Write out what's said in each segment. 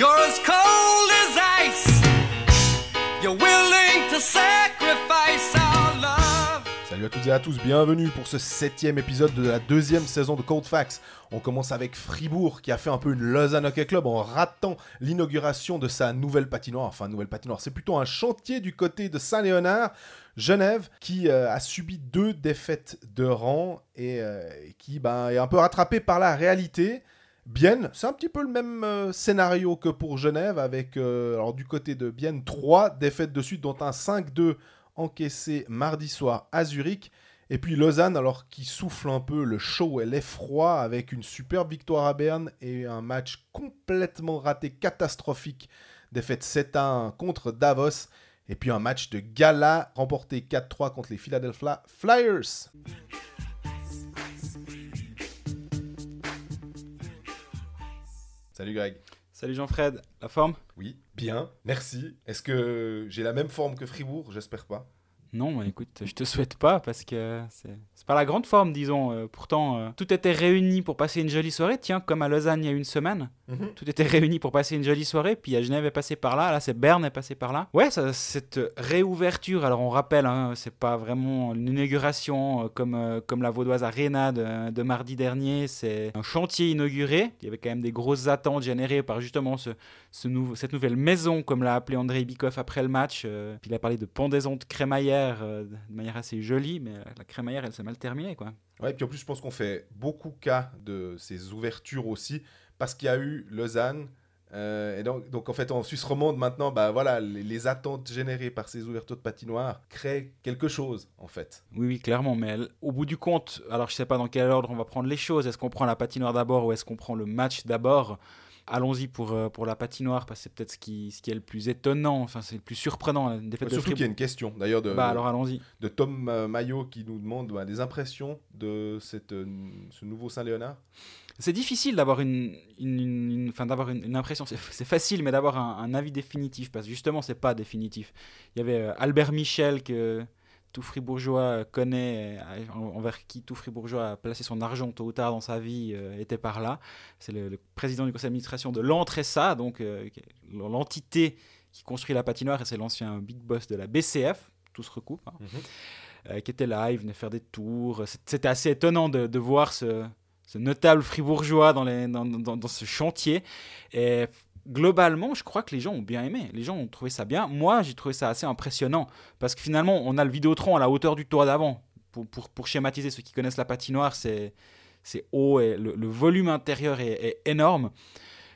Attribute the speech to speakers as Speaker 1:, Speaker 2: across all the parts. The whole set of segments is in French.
Speaker 1: Salut à toutes et à tous, bienvenue pour ce septième épisode de la deuxième saison de Cold Facts. On commence avec Fribourg qui a fait un peu une Lausanne Hockey Club en ratant l'inauguration de sa nouvelle patinoire. Enfin, nouvelle patinoire, c'est plutôt un chantier du côté de Saint-Léonard. Genève qui euh, a subi deux défaites de rang et euh, qui ben, est un peu rattrapé par la réalité. Bienne, c'est un petit peu le même euh, scénario que pour Genève, avec euh, alors, du côté de Bienne, 3 défaites de suite, dont un 5-2 encaissé mardi soir à Zurich. Et puis Lausanne, alors qui souffle un peu le chaud et l'effroi, avec une superbe victoire à Berne et un match complètement raté, catastrophique, défaite 7-1 contre Davos. Et puis un match de gala remporté 4-3 contre les Philadelphia Flyers.
Speaker 2: Salut Greg. Salut Jean-Fred, la forme Oui, bien, merci. Est-ce que j'ai la même forme que Fribourg J'espère pas. Non, écoute, je te souhaite pas parce que c'est pas la grande forme, disons. Euh, pourtant, euh, tout était réuni pour passer une jolie soirée. Tiens, comme à Lausanne il y a une semaine, mhm. tout était réuni pour passer une jolie soirée. Puis à Genève est passé par là, là c'est Berne est passé par là. Ouais, cette réouverture, alors on rappelle, hein, c'est pas vraiment une inauguration euh, comme, comme la Vaudoise Arena de, mardi dernier, c'est un chantier inauguré. Il y avait quand même des grosses attentes générées par justement ce, ce cette nouvelle maison, comme l'a appelé André Bicoff après le match. il a parlé de pendaison de crémaillère euh, de manière assez jolie, mais euh, la crémaillère, elle s'est mal terminée, quoi. Ouais, et puis en plus, je pense qu'on fait
Speaker 1: beaucoup cas de ces
Speaker 2: ouvertures aussi, parce
Speaker 1: qu'il y a eu Lausanne. Euh, et donc, en fait, en Suisse romande, maintenant, bah, voilà, les, attentes
Speaker 2: générées par ces ouvertures de patinoires créent quelque chose, en fait. Oui, oui, clairement. Mais au bout du compte, alors je sais pas dans quel ordre on va prendre les choses. Est-ce qu'on prend la patinoire d'abord ou est-ce qu'on prend le match d'abord allons-y pour, euh, pour la patinoire, parce que c'est peut-être ce qui, est le plus étonnant, enfin c'est le plus surprenant. La défaite surtout qu'il y a une question d'ailleurs de, bah,
Speaker 1: allons-y. de Tom euh, Maillot qui nous demande des bah,
Speaker 2: impressions de cette, euh, ce nouveau Saint-Léonard. C'est difficile d'avoir une, une, d'avoir une, impression, c'est, facile, mais d'avoir un, avis définitif, parce que justement c'est pas définitif. Il y avait Albert Michel que tout fribourgeois euh, connaît, euh, envers qui tout fribourgeois a placé son argent tôt ou tard dans sa vie, euh, était par là. C'est le, président du conseil d'administration de ça, donc l'entité qui construit la patinoire, et c'est l'ancien big boss de la BCF, tout se recoupe, hein, mhm. qui était là, il venait faire des tours. C'était assez étonnant de, voir ce, notable fribourgeois dans, les, dans, ce chantier. Et globalement, je crois que les gens ont bien aimé. Les gens ont trouvé ça bien. Moi, j'ai trouvé ça assez impressionnant parce que finalement, on a le Vidéotron à la hauteur du toit d'avant. Pour, pour, schématiser ceux qui connaissent la patinoire, c'est haut et le, volume intérieur est, énorme.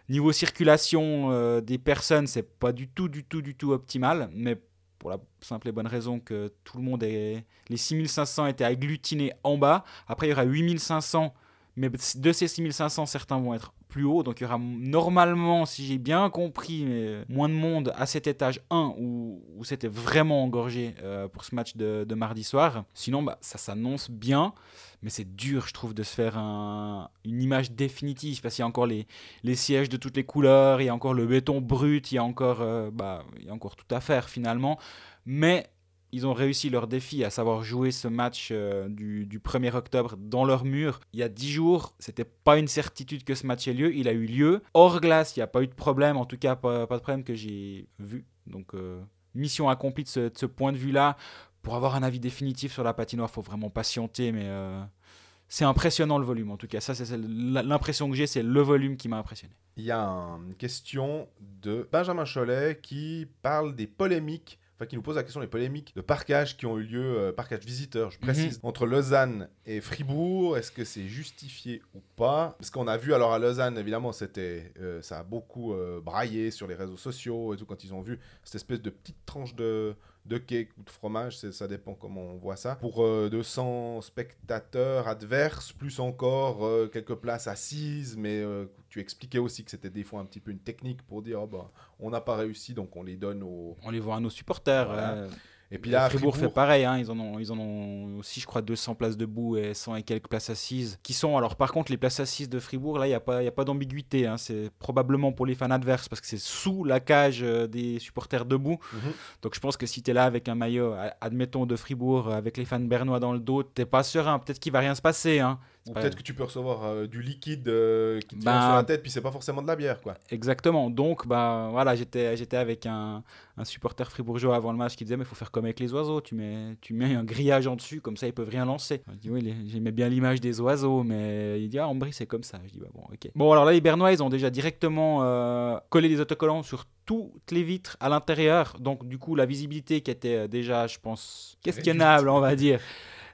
Speaker 2: Niveau circulation euh, des personnes, c'est pas du tout, du tout, du tout optimal, mais pour la simple et bonne raison que tout le monde est. Les 6500 étaient agglutinés en bas. Après, il y aura 8500 mais de ces 6500, certains vont être plus hauts. Donc il y aura normalement, si j'ai bien compris, euh, moins de monde à cet étage 1 où, où c'était vraiment engorgé euh, pour ce match de, de mardi soir. Sinon, bah, ça s'annonce bien. Mais c'est dur, je trouve, de se faire un, une image définitive parce qu'il y a encore les, les, sièges de toutes les couleurs, il y a encore le béton brut, il y a encore, euh, bah, il y a encore tout à faire finalement. Mais ils ont réussi leur défi, à savoir jouer ce match euh, du, 1er octobre dans leur mur. Il y a 10 jours, c'était pas une certitude que ce match ait lieu, il a eu lieu. Hors glace, il n'y a pas eu de problème, en tout cas pas, de problème que j'ai vu. Donc euh, mission accomplie de ce, point de vue-là. Pour avoir un avis définitif sur la patinoire, il faut vraiment patienter, mais euh, c'est impressionnant le volume. En tout cas, ça c'est l'impression que j'ai, c'est le volume qui m'a impressionné. Il y a une question de Benjamin Chollet qui parle des polémiques
Speaker 1: enfin qui nous pose la question des polémiques de parkage qui ont eu lieu, euh, parkage visiteurs, visiteur, je mhm. précise, entre Lausanne et Fribourg. Est-ce que c'est justifié ou pas Parce qu'on a vu alors à Lausanne, évidemment, c'était, euh, ça a beaucoup euh, braillé sur les réseaux sociaux et tout quand ils ont vu cette espèce de petite tranche de de cake ou de fromage, ça dépend comment on voit ça, pour 200 euh, spectateurs adverses, plus encore euh, quelques places assises, mais euh, tu expliquais aussi que c'était des fois un petit peu une technique pour dire oh, bah, on n'a pas réussi, donc on les donne aux... On les voit à nos
Speaker 2: supporters. Et puis là, Fribourg, fait pareil, hein, ils, en ont, ils ont aussi, je crois, 200 places debout et 100 et quelques places assises. Qui sont, alors par contre, les places assises de Fribourg, là, il n'y a pas, y a pas d'ambiguïté. Hein, c'est probablement pour les fans adverses parce que c'est sous la cage euh, des supporters debout. Mhm. Donc je pense que si tu es là avec un maillot, admettons, de Fribourg, avec les fans bernois dans le dos, t'es pas serein. Peut-être qu'il va rien se passer. Hein peut-être
Speaker 1: que tu peux recevoir euh, du liquide euh, qui te bah, sur la
Speaker 2: tête, puis c'est pas forcément de la bière, quoi. Exactement. Donc, bah voilà, j'étais, j'étais avec un, un, supporter fribourgeois avant le match qui disait mais il faut faire comme avec les oiseaux, tu mets, tu mets un grillage en dessus, comme ça ils peuvent rien lancer. oui, j'aimais bien l'image des oiseaux, mais il dit ah Ambry c'est comme ça. Je dis bah bon, ok. Bon alors là les Bernois ils ont déjà directement euh, collé des autocollants sur toutes les vitres à l'intérieur, donc du coup la visibilité qui était déjà, je pense, questionnable, on va dire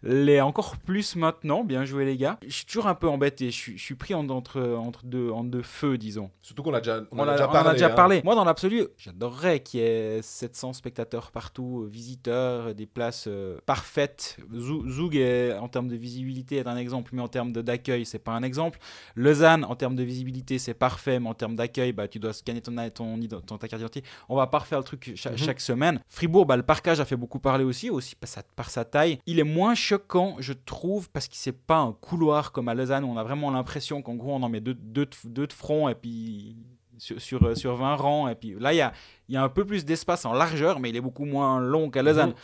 Speaker 2: l'est encore plus maintenant. Bien joué, les gars. Je suis toujours un peu embêté. Je, suis pris en, entre, entre, deux, deux feux, disons. Surtout qu'on a déjà, a, déjà parlé. Moi, dans l'absolu, j'adorerais qu'il y ait 700 spectateurs partout, euh, visiteurs, euh, des places euh, parfaites. Zoug, en termes de visibilité, est un exemple, mais en termes d'accueil, c'est pas un exemple. Lausanne, en termes de visibilité, c'est parfait, mais en termes d'accueil, bah, tu dois scanner ton, ton, ta carte d'identité. On va pas refaire le truc mhm. chaque semaine. Fribourg, bah, le parcage a fait beaucoup parler aussi, aussi par sa, par sa taille. Il est moins cher choquant, je trouve, parce que c'est pas un couloir comme à Lausanne on a vraiment l'impression qu'en gros on en met deux, deux, de front et puis sur, sur, 20 euh, rangs. Et puis là, il y a, y a, un peu plus d'espace en largeur, mais il est beaucoup moins long qu'à mhm. Lausanne.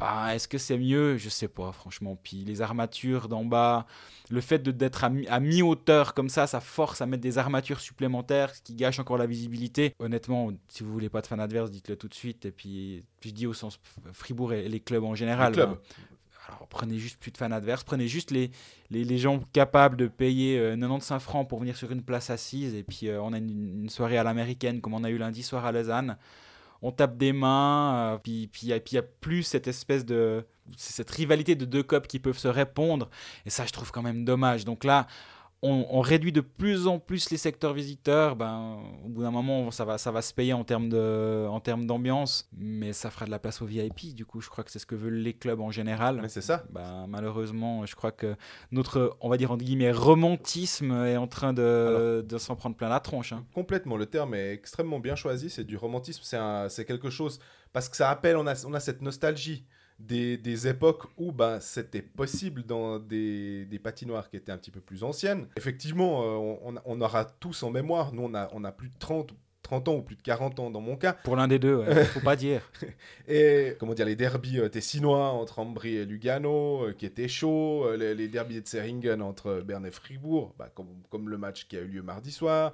Speaker 2: Bah, Est-ce que c'est mieux Je sais pas, franchement. Puis les armatures d'en bas, le fait d'être à, mi-hauteur comme ça, ça force à mettre des armatures supplémentaires, ce qui gâche encore la visibilité. Honnêtement, si vous voulez pas de fan adverse, dites-le tout de suite. Et puis, je dis au sens Fribourg et les clubs en général. Les clubs. Euh, prenez juste plus de fans adverses, prenez juste les, les, gens capables de payer 95 euh, francs pour venir sur une place assise. Et puis euh, on a une, soirée à l'américaine comme on a eu lundi soir à Lausanne. On tape des mains, euh, puis il puis, n'y a plus cette espèce de. cette rivalité de deux copes qui peuvent se répondre. Et ça, je trouve quand même dommage. Donc là, on, réduit de plus en plus les secteurs visiteurs, ben, au bout d'un moment, ça va, ça va se payer en termes, de, en termes d'ambiance, mais ça fera de la place aux VIP. Du coup, je crois que c'est ce que veulent les clubs en général. Mais c'est ça. Ben, malheureusement, je crois que notre, on va dire entre guillemets, romantisme est en train de, s'en prendre plein la
Speaker 1: tronche. Hein. Complètement, le terme est extrêmement bien choisi. C'est du romantisme, c'est, quelque chose, parce que ça appelle, on a cette nostalgie des, époques où ben, c'était possible dans des, des, patinoires qui étaient un petit peu plus anciennes. Effectivement, euh, on, aura tous en mémoire, nous on a, on a plus de 30, 30 ans ou plus de 40 ans dans mon cas. Pour l'un des deux, ouais, faut pas dire. et comment dire, les derbys euh, tessinois entre Ambry et Lugano, euh, qui étaient chauds, les, les derbys de Seringen entre Berne et Fribourg, bah, comme, comme, le match qui a eu lieu mardi soir,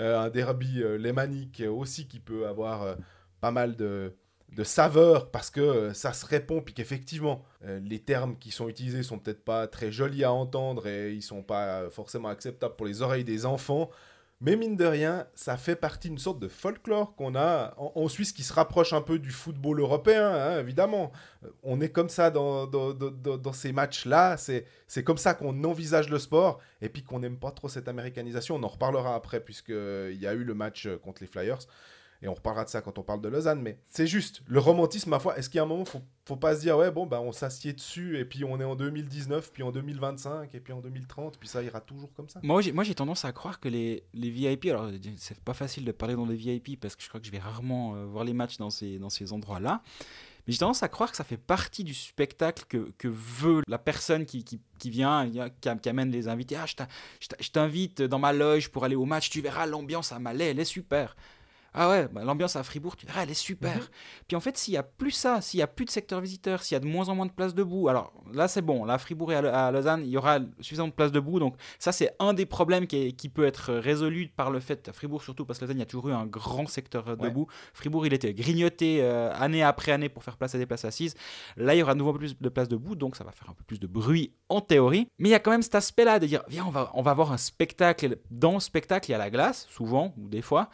Speaker 1: un derby lémanique aussi qui peut avoir pas mal de de saveur parce que euh, ça se répond puis qu'effectivement euh, les termes qui sont utilisés sont peut-être pas très jolis à entendre et ils sont pas forcément acceptables pour les oreilles des enfants mais mine de rien ça fait partie d'une sorte de folklore qu'on a en, Suisse qui se rapproche un peu du football européen hein, évidemment euh, on est comme ça dans, dans, dans ces matchs là c'est comme ça qu'on envisage le sport et puis qu'on n'aime pas trop cette américanisation on en reparlera après puisqu'il y a eu le match contre les Flyers et on reparlera de ça quand on parle de Lausanne, mais c'est juste. Le romantisme, ma foi, est-ce qu'il y a un moment, faut, faut pas se dire, ouais, bon, bah, on s'assied dessus, et puis on est en 2019, puis en 2025, et puis en 2030, puis ça ira toujours comme ça Moi,
Speaker 2: j'ai tendance à croire que les, les VIP, alors c'est pas facile de parler dans les VIP parce que je crois que je vais rarement euh, voir les matchs dans ces, dans ces endroits-là, mais j'ai tendance à croire que ça fait partie du spectacle que, veut la personne qui, vient, qui, qui, amène les invités. Ah, je t'invite dans ma loge pour aller au match, tu verras, l'ambiance à Malais, elle est super. Ah ouais, bah, l'ambiance à Fribourg, tu ah, elle est super. Mhm. Puis en fait, s'il n'y a plus ça, s'il n'y a plus de secteur visiteur, s'il y a de moins en moins de places debout, alors là c'est bon, là Fribourg et à, Lausanne, il y aura suffisamment de places debout. Donc ça, c'est un des problèmes qui, peut être euh, résolu par le fait, à Fribourg surtout, parce que Lausanne, il y a toujours eu un grand secteur euh, debout. Fribourg, il était grignoté euh, année après année pour faire place à des places assises. Là, il y aura de nouveau plus de places debout, donc ça va faire un peu plus de bruit en théorie. Mais il y a quand même cet aspect-là de dire, viens, on va, on avoir un spectacle. dans le spectacle, il y a la glace, souvent, ou des fois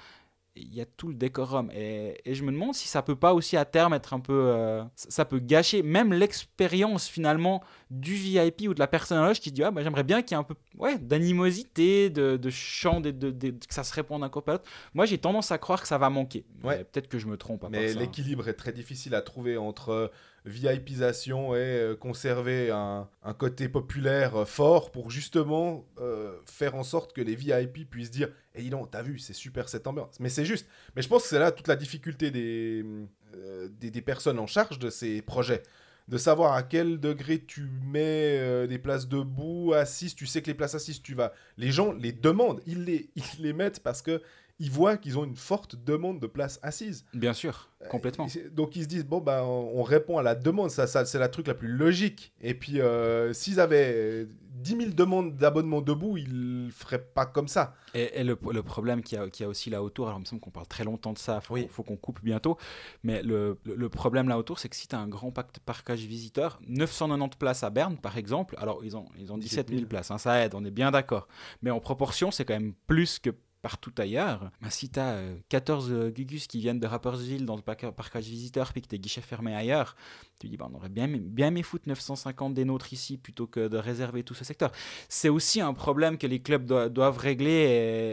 Speaker 2: il y a tout le décorum. Et, et, je me demande si ça peut pas aussi à terme être un peu. Euh, ça peut gâcher même l'expérience finalement du VIP ou de la personne à qui dit Ah, bah, j'aimerais bien qu'il y ait un peu ouais, d'animosité, de, de chant, de, de, que ça se réponde d'un copain à l'autre. Moi, j'ai tendance à croire que ça va manquer. Ouais. Peut-être que je me trompe. À mais hein. l'équilibre est très difficile à
Speaker 1: trouver entre VIPisation et euh, conserver un, côté populaire euh, fort pour justement euh, faire en sorte que les VIP puissent dire et eh, il non, t'as vu, c'est super cette ambiance. Mais c'est juste. Mais je pense que c'est là toute la difficulté des, des, personnes en charge de ces projets. De savoir à quel degré tu mets des places debout, assises. Tu sais que les places assises, tu vas. Les gens les demandent. Ils les, ils les mettent parce que ils voient qu'ils ont une forte demande de places assises. Bien sûr, euh, complètement. Donc ils se disent bon ben, on répond à la demande, ça, ça c'est la truc la plus logique. Et puis euh, s'ils avaient
Speaker 2: 10 000 demandes d'abonnement debout, ils feraient pas comme ça. Et, le, problème qu'il y, a aussi là autour, alors il me semble qu'on parle très longtemps de ça, il faut qu'on coupe bientôt, mais le, problème là autour, c'est que si tu as un grand pacte parcage visiteur, 990 places à Berne par exemple, alors ils ont, ils ont 17 000 places, hein, ça aide, on est bien d'accord, mais en proportion, c'est quand même plus que partout ailleurs. Bah, si tu as 14 Gugus qui viennent de Rappersville dans le parcage visiteur puis que tes guichets fermés ailleurs, tu dis bah, on aurait bien, bien mis 950 des nôtres ici plutôt que de réserver tout ce secteur. C'est aussi un problème que les clubs doivent régler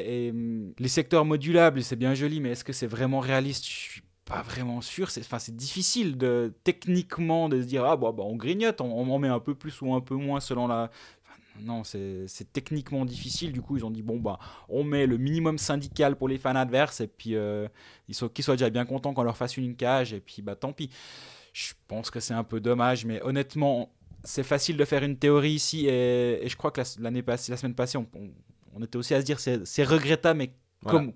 Speaker 2: et, hum, les secteurs modulables, c'est bien joli, mais est-ce que c'est vraiment réaliste Je suis pas vraiment sûr. C'est difficile de, techniquement de se dire ah bon, bah, bah, on grignote, on, on, en met un peu plus ou un peu moins selon la, non, c'est techniquement difficile. Du coup, ils ont dit bon, bah, on met le minimum syndical pour les fans adverses et puis euh, ils sont, qu'ils soient déjà bien contents qu'on leur fasse une cage. Et puis, bah, tant pis. Je pense que c'est un peu dommage, mais honnêtement, c'est facile de faire une théorie ici. Et, je crois que passée, la semaine passée, on, était aussi à se dire c'est regrettable, mais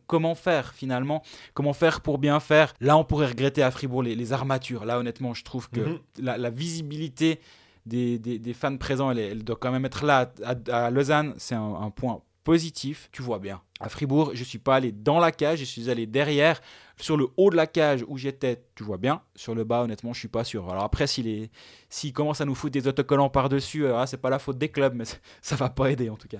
Speaker 2: comment faire finalement Comment faire pour bien faire Là, on pourrait regretter à Fribourg les, armatures. Là, honnêtement, je trouve que mhm. la, visibilité des, fans présents, elle, doit quand même être là à, Lausanne. C'est un, point positif. Tu vois bien. À Fribourg, je ne suis pas allé dans la cage, je suis allé derrière. Sur le haut de la cage où j'étais, tu vois bien. Sur le bas, honnêtement, je suis pas sûr. Alors après, s'ils si commencent à nous foutre des autocollants par-dessus, ce euh, ah, c'est pas la faute des clubs, mais ça va pas aider en tout cas.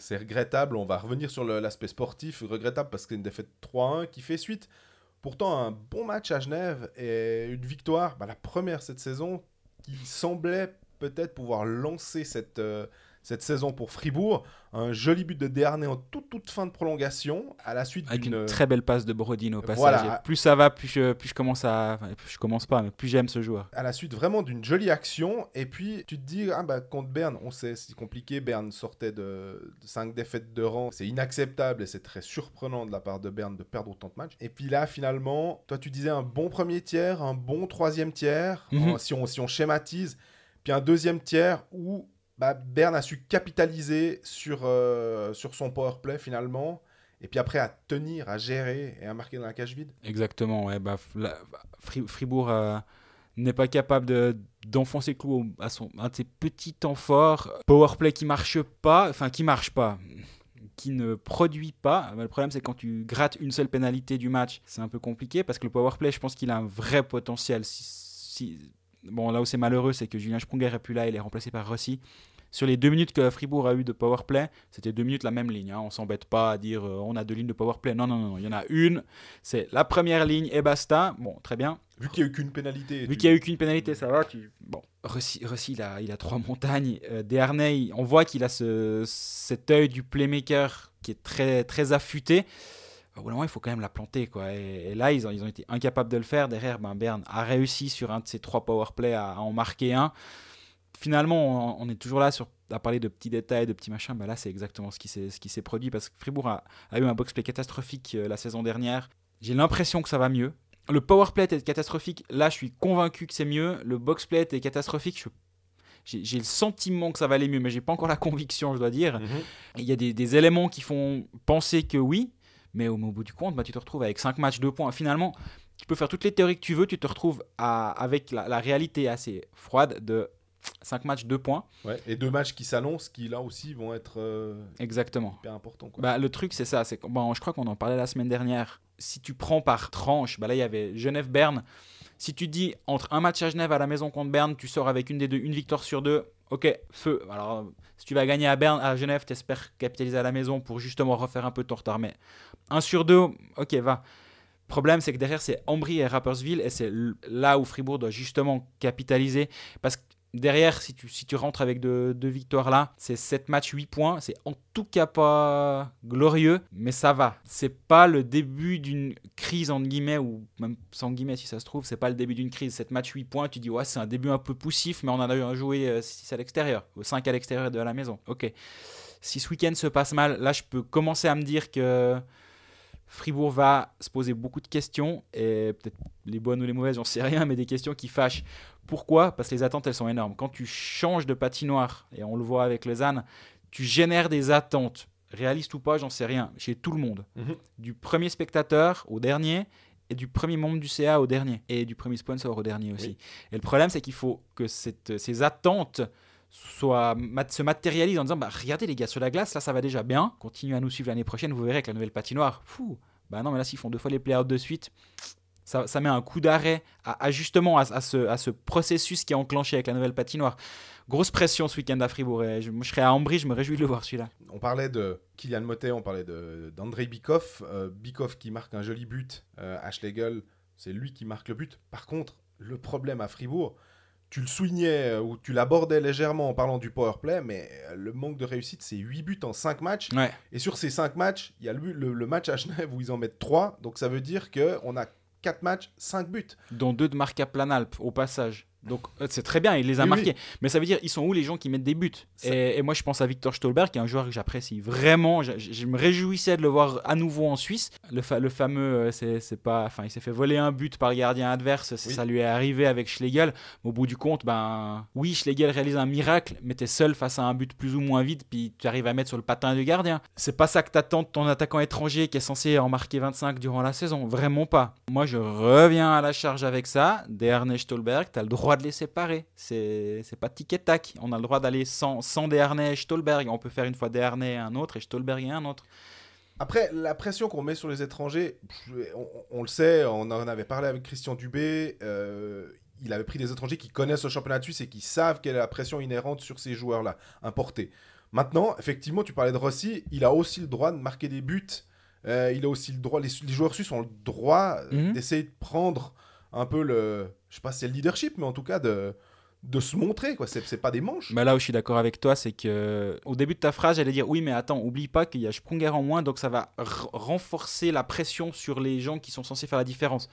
Speaker 1: c'est regrettable. On va revenir sur l'aspect sportif, regrettable parce que c'est une défaite 3-1 qui fait suite. Pourtant, un bon match à Genève et une victoire, bah, la première cette saison, qui semblait peut-être pouvoir lancer cette, euh, cette saison pour Fribourg. Un joli but de Dernier en toute, toute fin de prolongation, à la suite Avec une... très belle passe de Brodin
Speaker 2: au passage. Plus ça va, plus je, je commence à... je commence pas, mais plus j'aime ce joueur.
Speaker 1: À la suite vraiment d'une jolie action, et puis tu te dis, ah bah contre Berne, on sait, c'est compliqué, Berne sortait de 5 défaites de rang, c'est inacceptable et c'est très surprenant de la part de Berne de perdre autant de matchs. Et puis là, finalement, toi tu disais un bon premier tiers, un bon troisième tiers, mhm. si, on, si on schématise, puis un deuxième tiers où bah, a su capitaliser sur, euh, sur son power play finalement. Et puis après, à tenir, à gérer et à marquer dans la cage vide.
Speaker 2: Exactement. Ouais, bah, Fribourg euh, n'est pas capable d'enfoncer le clou à, son, de ses petits temps forts. Power play qui marche pas, enfin qui marche pas qui ne produit pas. Bah, le problème, c'est quand tu grattes une seule pénalité du match, c'est un peu compliqué parce que le power play, je pense qu'il a un vrai potentiel. Si, Bon, là où c'est malheureux, c'est que Julien Sprunger n'est plus là, il est remplacé par Rossi. Sur les deux minutes que Fribourg a eu de powerplay, c'était deux minutes la même ligne. Hein. On s'embête pas à dire euh, on a deux lignes de powerplay. Non, non, non, il y en a une. C'est la première ligne et basta. Bon, très bien. Vu qu'il n'y a eu qu'une pénalité. Vu qu'il n'y a eu qu'une pénalité, ça va. Bon, Rossi, Rossi il, a, trois montagnes. Euh, on voit qu'il a ce, cet œil du playmaker qui est très, très affûté au bout moment, il faut quand même la planter. Quoi. Et, là, ils ont, ils ont, été incapables de le faire. Derrière, ben, Berne a réussi sur un de ses trois power à en marquer un finalement, on, est toujours là sur, à parler de petits détails, de petits machins. Bah là, c'est exactement ce qui s'est produit parce que Fribourg a, eu un box-play catastrophique euh, la saison dernière. J'ai l'impression que ça va mieux. Le power play était catastrophique. Là, je suis convaincu que c'est mieux. Le boxplay était catastrophique. J'ai le sentiment que ça va aller mieux, mais j'ai pas encore la conviction, je dois dire. Mhm. Il y a des, éléments qui font penser que oui, mais au, bout du compte, bah, tu te retrouves avec 5 matchs, 2 points. Finalement, tu peux faire toutes les théories que tu veux, tu te retrouves avec la réalité assez froide de 5 matchs, 2 points. et deux matchs qui s'annoncent, qui là aussi vont être euh, Exactement. hyper
Speaker 1: importants. Bah,
Speaker 2: le truc, c'est ça. c'est bon, bah, Je crois qu'on en parlait la semaine dernière. Si tu prends par tranche, bah, là, il y avait Genève-Berne. Si tu dis entre un match à Genève à la maison contre Berne, tu sors avec une des deux, une victoire sur deux, ok, feu. Alors, si tu vas gagner à Berne, à Genève, t'espères capitaliser à la maison pour justement refaire un peu ton retard. Mais 1 sur deux ok, va problème, c'est que derrière, c'est Ambry et Rappersville, et c'est là où Fribourg doit justement capitaliser, parce que derrière, si tu, si tu rentres avec deux, victoires là, c'est 7 matchs, 8 points. C'est en tout cas pas glorieux, mais ça va. C'est pas le début d'une crise, entre guillemets, ou même sans guillemets si ça se trouve, c'est pas le début d'une crise. 7 matchs, 8 points, tu dis, ouais, c'est un début un peu poussif, mais on en a eu un joué 6 euh, à l'extérieur, 5 à l'extérieur de la maison. Ok. Si ce week-end se passe mal, là, je peux commencer à me dire que. Fribourg va se poser beaucoup de questions, et peut-être les bonnes ou les mauvaises, j'en sais rien, mais des questions qui fâchent pourquoi Parce que les attentes, elles sont énormes. Quand tu changes de patinoire, et on le voit avec ânes, tu génères des attentes, réalistes ou pas, j'en sais rien, chez tout le monde. Mhm. Du premier spectateur au dernier, et du premier membre du CA au dernier, et du premier sponsor au dernier aussi. Et le problème, c'est qu'il faut que cette, ces attentes se matérialisent en disant bah, Regardez les gars, sur la glace, là ça va déjà bien, continuez à nous suivre l'année prochaine, vous verrez que la nouvelle patinoire. Fou Bah non, mais là s'ils font deux fois les play de suite, ça, met un coup d'arrêt à, à, à, ce, processus qui est enclenché avec la nouvelle patinoire. Grosse pression ce week-end à Fribourg. Et je, je, serai à Ambry, je me réjouis de le voir celui-là.
Speaker 1: On parlait de Kylian Motet, on parlait d'André Bikoff. Euh, qui marque un joli but. Euh, c'est lui qui marque le but. Par contre, le problème à Fribourg, tu le soulignais euh, ou tu l'abordais légèrement en parlant du power play, mais euh, le manque de réussite, c'est 8 buts en 5 matchs. Et sur ces 5 matchs, il y a le, match à Genève où ils en mettent 3. Donc ça veut dire qu'on a 4 matchs, 5 buts. Dont
Speaker 2: 2 de Marc Planalp, au passage. Donc euh, c'est très bien, il les a marqués. Mais ça veut dire, ils sont où les gens qui mettent des buts et, moi je pense à Victor Stolberg, qui est un joueur que j'apprécie vraiment. Je, me réjouissais de le voir à nouveau en Suisse. Le, le fameux, euh, c'est pas, enfin, il s'est fait voler un but par le gardien adverse, ça lui est arrivé avec Schlegel. au bout du compte, ben oui, Schlegel réalise un miracle, mais t'es seul face à un but plus ou moins vide, puis tu arrives à mettre sur le patin du gardien. C'est pas ça que t'attends de ton attaquant étranger qui est censé en marquer 25 durant la saison, vraiment pas. Moi je reviens à la charge avec ça. Dernier Stolberg, t'as le droit de les séparer. C'est pas ticket tac On a le droit d'aller sans, sans Desharnais et Stolberg. On peut faire une fois Desharnais et un autre et Stolberg et un autre. Après,
Speaker 1: la pression qu'on met sur les étrangers, on, le sait, on en avait parlé avec Christian Dubé. Euh, il avait pris des étrangers qui connaissent le championnat suisse et qui savent quelle est la pression inhérente sur ces joueurs-là, importés. Maintenant, effectivement, tu parlais de Rossi, il a aussi le droit de marquer des buts. Euh, il a aussi le droit, les, joueurs suisses ont le droit mhm. d'essayer de prendre un peu
Speaker 2: le, je sais pas si c'est le leadership, mais en tout cas de, de se montrer quoi c'est pas des manches mais bah là où je suis d'accord avec toi c'est que au début de ta phrase j'allais dire oui mais attends oublie pas qu'il y a Sprunger en moins donc ça va renforcer la pression sur les gens qui sont censés faire la différence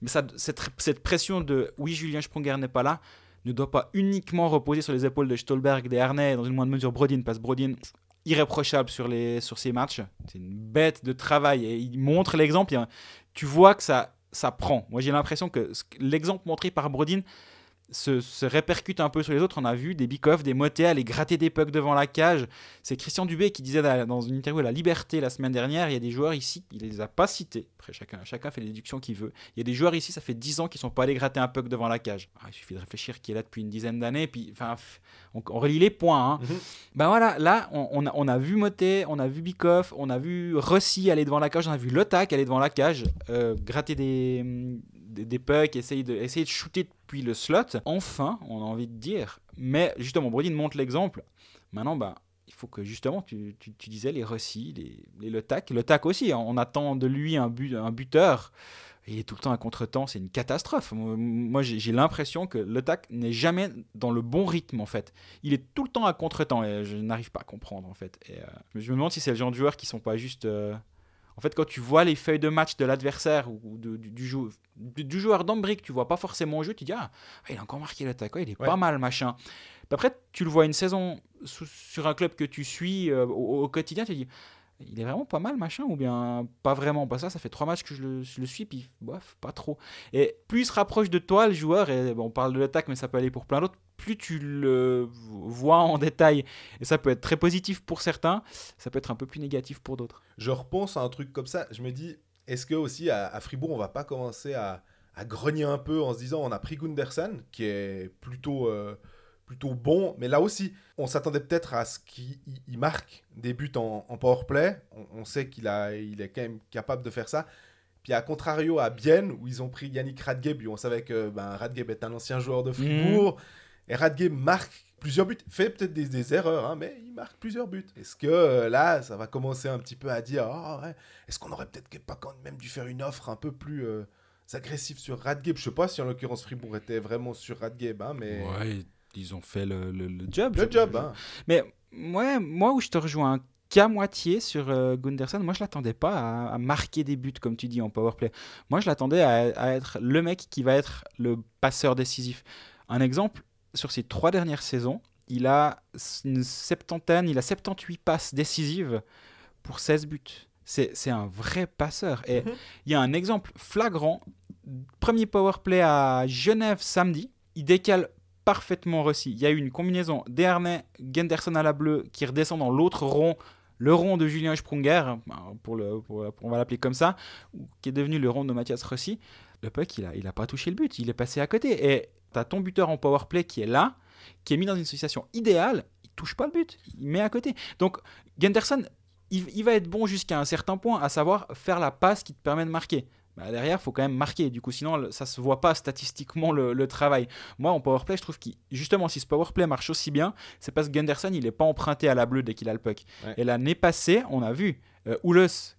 Speaker 2: mais ça cette, cette pression de oui Julien Sprunger n'est pas là ne doit pas uniquement reposer sur les épaules de Stolberg des Harnais et dans une moindre mesure Brodin parce que Brodin irréprochable sur les sur ses matchs c'est une bête de travail et il montre l'exemple hein, tu vois que ça ça prend. Moi, j'ai l'impression que l'exemple montré par Brodin, se, répercute un peu sur les autres. On a vu des Bikoff, des Moté aller gratter des pucks devant la cage. C'est Christian Dubé qui disait dans une interview à La Liberté la semaine dernière il y a des joueurs ici, il les a pas cités. Après, chacun, chacun fait les déductions qu'il veut. Il y a des joueurs ici, ça fait 10 ans qu'ils sont pas allés gratter un puck devant la cage. Ah, il suffit de réfléchir qui est là depuis une dizaine d'années. Puis, enfin, on, relie les points. Ben voilà, là, on, a, vu Moté, on a vu Bikoff, on a vu Rossi aller devant la cage, on a vu Lotac aller devant la cage, euh, gratter des des, pucks, essayer de, de shooter depuis le slot. Enfin, on a envie de dire. Mais justement, Brody montre l'exemple. Maintenant, bah, il faut que justement, tu, tu, disais les Russies, les, les le tac. Le tac aussi, hein. on attend de lui un, but, un buteur. Il est tout le temps à contre c'est une catastrophe. Moi, j'ai l'impression que le tac n'est jamais dans le bon rythme, en fait. Il est tout le temps à contretemps. et je n'arrive pas à comprendre, en fait. Et, euh, je me demande si c'est le genre de joueurs qui sont pas juste. Euh, en fait, quand tu vois les feuilles de match de l'adversaire ou du, joueur d'embrique, tu vois pas forcément au jeu, tu dis Ah, ah il a encore marqué l'attaque, il est pas mal, machin. après, tu le vois une saison sur un club que tu suis euh, au, quotidien, tu dis il est vraiment pas mal, machin, ou bien pas vraiment. Pas bah, ça, ça fait trois matchs que je le, suis, puis bof, pas trop. Et plus il se rapproche de toi, le joueur, et on parle de l'attaque, mais ça peut aller pour plein d'autres, plus tu le vois en détail. Et ça peut être très positif pour certains, ça peut être un peu plus négatif pour d'autres. Je repense
Speaker 1: à un truc comme ça, je me dis, est-ce que aussi à, Fribourg, on va pas commencer à, grogner un peu en se disant, on a pris Gunderson, qui est plutôt. Euh, plutôt bon. Mais là aussi, on s'attendait peut-être à ce qu'il marque des buts en, en power play. On, sait qu'il il est quand même capable de faire ça. Puis à contrario à Bienne, où ils ont pris Yannick Radgeb, on savait que ben, Radgeb est un ancien joueur de mhm. Fribourg. Et Radgeb marque plusieurs buts, fait peut-être des, erreurs, hein, mais il marque plusieurs buts. Est-ce que euh, là, ça va commencer un petit peu à dire, ah, est-ce qu'on aurait peut-être pas quand même dû faire une offre un peu plus... Euh, agressive sur Radgeb. Je sais pas si en l'occurrence Fribourg était vraiment sur Radgeb, hein, mais. Ouais,
Speaker 2: ils ont fait le, job. Le job, Hein. Mais ouais, moi où je te rejoins qu'à moitié sur euh, Gunderson, moi je l'attendais pas à, marquer des buts, comme tu dis, en powerplay. Moi je l'attendais à, être le mec qui va être le passeur décisif. Un exemple, sur ces trois dernières saisons, il a une septantaine, il a 78 passes décisives pour 16 buts. C'est un vrai passeur. Et mhm. il y a un exemple flagrant. Premier powerplay à Genève samedi. Il décale parfaitement réussi. Il y a eu une combinaison d'Ernay, Genderson à la bleue qui redescend dans l'autre rond, le rond de Julien Sprunger, ben, pour le, on va l'appeler comme ça, qui est devenu le rond de Mathias Rossi. Le puck, il n'a pas touché le but, il est passé à côté. Et tu as ton buteur en power play qui est là, qui est mis dans une situation idéale, il touche pas le but, il met à côté. Donc Genderson, il, il va être bon jusqu'à un certain point, à savoir faire la passe qui te permet de marquer. Bah, derrière, il faut quand même marquer. Du coup, sinon, ça se voit pas statistiquement le, travail. Moi, en powerplay, je trouve que justement, si ce powerplay marche aussi bien, c'est parce que Gunderson, il est pas emprunté à la bleue dès qu'il a le puck. Et l'année passée, on a vu. Euh,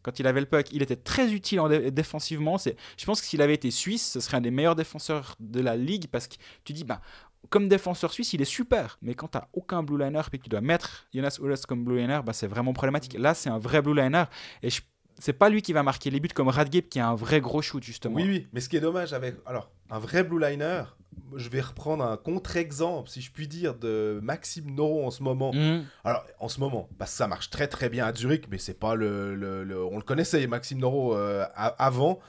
Speaker 2: quand il avait le puck, il était très utile en défensivement. Je pense que s'il avait été suisse, ce serait un des meilleurs défenseurs de la ligue parce que tu dis, bah, comme défenseur suisse, il est super. Mais quand tu n'as aucun blue liner et que tu dois mettre Jonas Olas comme blue liner, bah, c'est vraiment problématique. Là, c'est un vrai blue liner. Et je c'est pas lui qui va marquer les buts comme Radgib qui a un vrai gros shoot justement. Oui, oui,
Speaker 1: mais ce qui est dommage avec alors un vrai blue liner, je vais reprendre un contre-exemple si je puis dire de Maxime Noro en ce moment. Mhm. Alors en ce moment parce bah, ça marche très très bien à Zurich, mais c'est pas le, on le connaissait Maxime Noro, euh, avant.